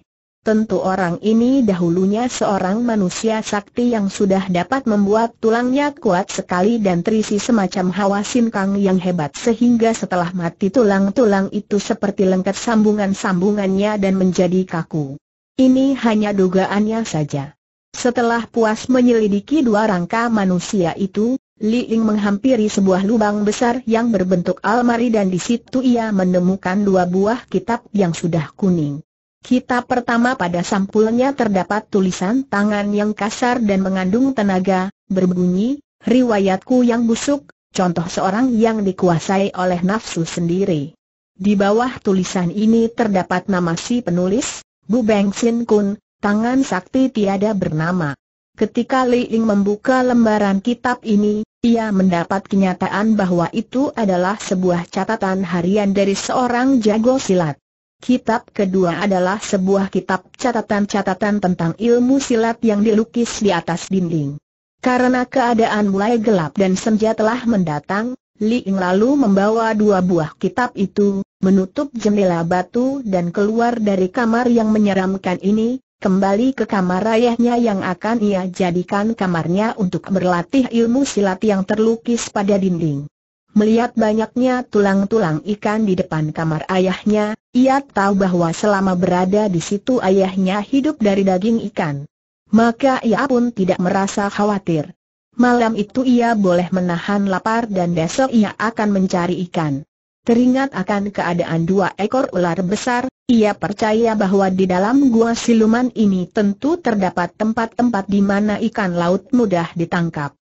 Tentu orang ini dahulunya seorang manusia sakti yang sudah dapat membuat tulangnya kuat sekali dan terisi semacam hawa sinkang yang hebat sehingga setelah mati tulang-tulang itu seperti lengket sambungan-sambungannya dan menjadi kaku. Ini hanya dugaannya saja. Setelah puas menyelidiki dua rangka manusia itu, Li Ling menghampiri sebuah lubang besar yang berbentuk almari dan di situ ia menemukan dua buah kitab yang sudah kuning. Kita pertama pada sampulnya terdapat tulisan tangan yang kasar dan mengandung tenaga, berbunyi, riwayatku yang busuk, contoh seorang yang dikuasai oleh nafsu sendiri. Di bawah tulisan ini terdapat nama si penulis, Bu Beng Sin Kun, tangan sakti tiada bernama. Ketika Li Ying membuka lembaran kitab ini, ia mendapat kenyataan bahwa itu adalah sebuah catatan harian dari seorang jago silat. Kitab kedua adalah sebuah kitab catatan-catatan tentang ilmu silat yang dilukis di atas dinding. Karena keadaan mulai gelap dan senja telah mendatang, Li Ying lalu membawa dua buah kitab itu, menutup jendela batu dan keluar dari kamar yang menyeramkan ini, kembali ke kamar ayahnya yang akan ia jadikan kamarnya untuk berlatih ilmu silat yang terlukis pada dinding. Melihat banyaknya tulang-tulang ikan di depan kamar ayahnya, ia tahu bahwa selama berada di situ ayahnya hidup dari daging ikan. Maka ia pun tidak merasa khawatir. Malam itu ia boleh menahan lapar dan besok ia akan mencari ikan. Teringat akan keadaan dua ekor ular besar, ia percaya bahwa di dalam gua siluman ini tentu terdapat tempat-tempat di mana ikan laut mudah ditangkap.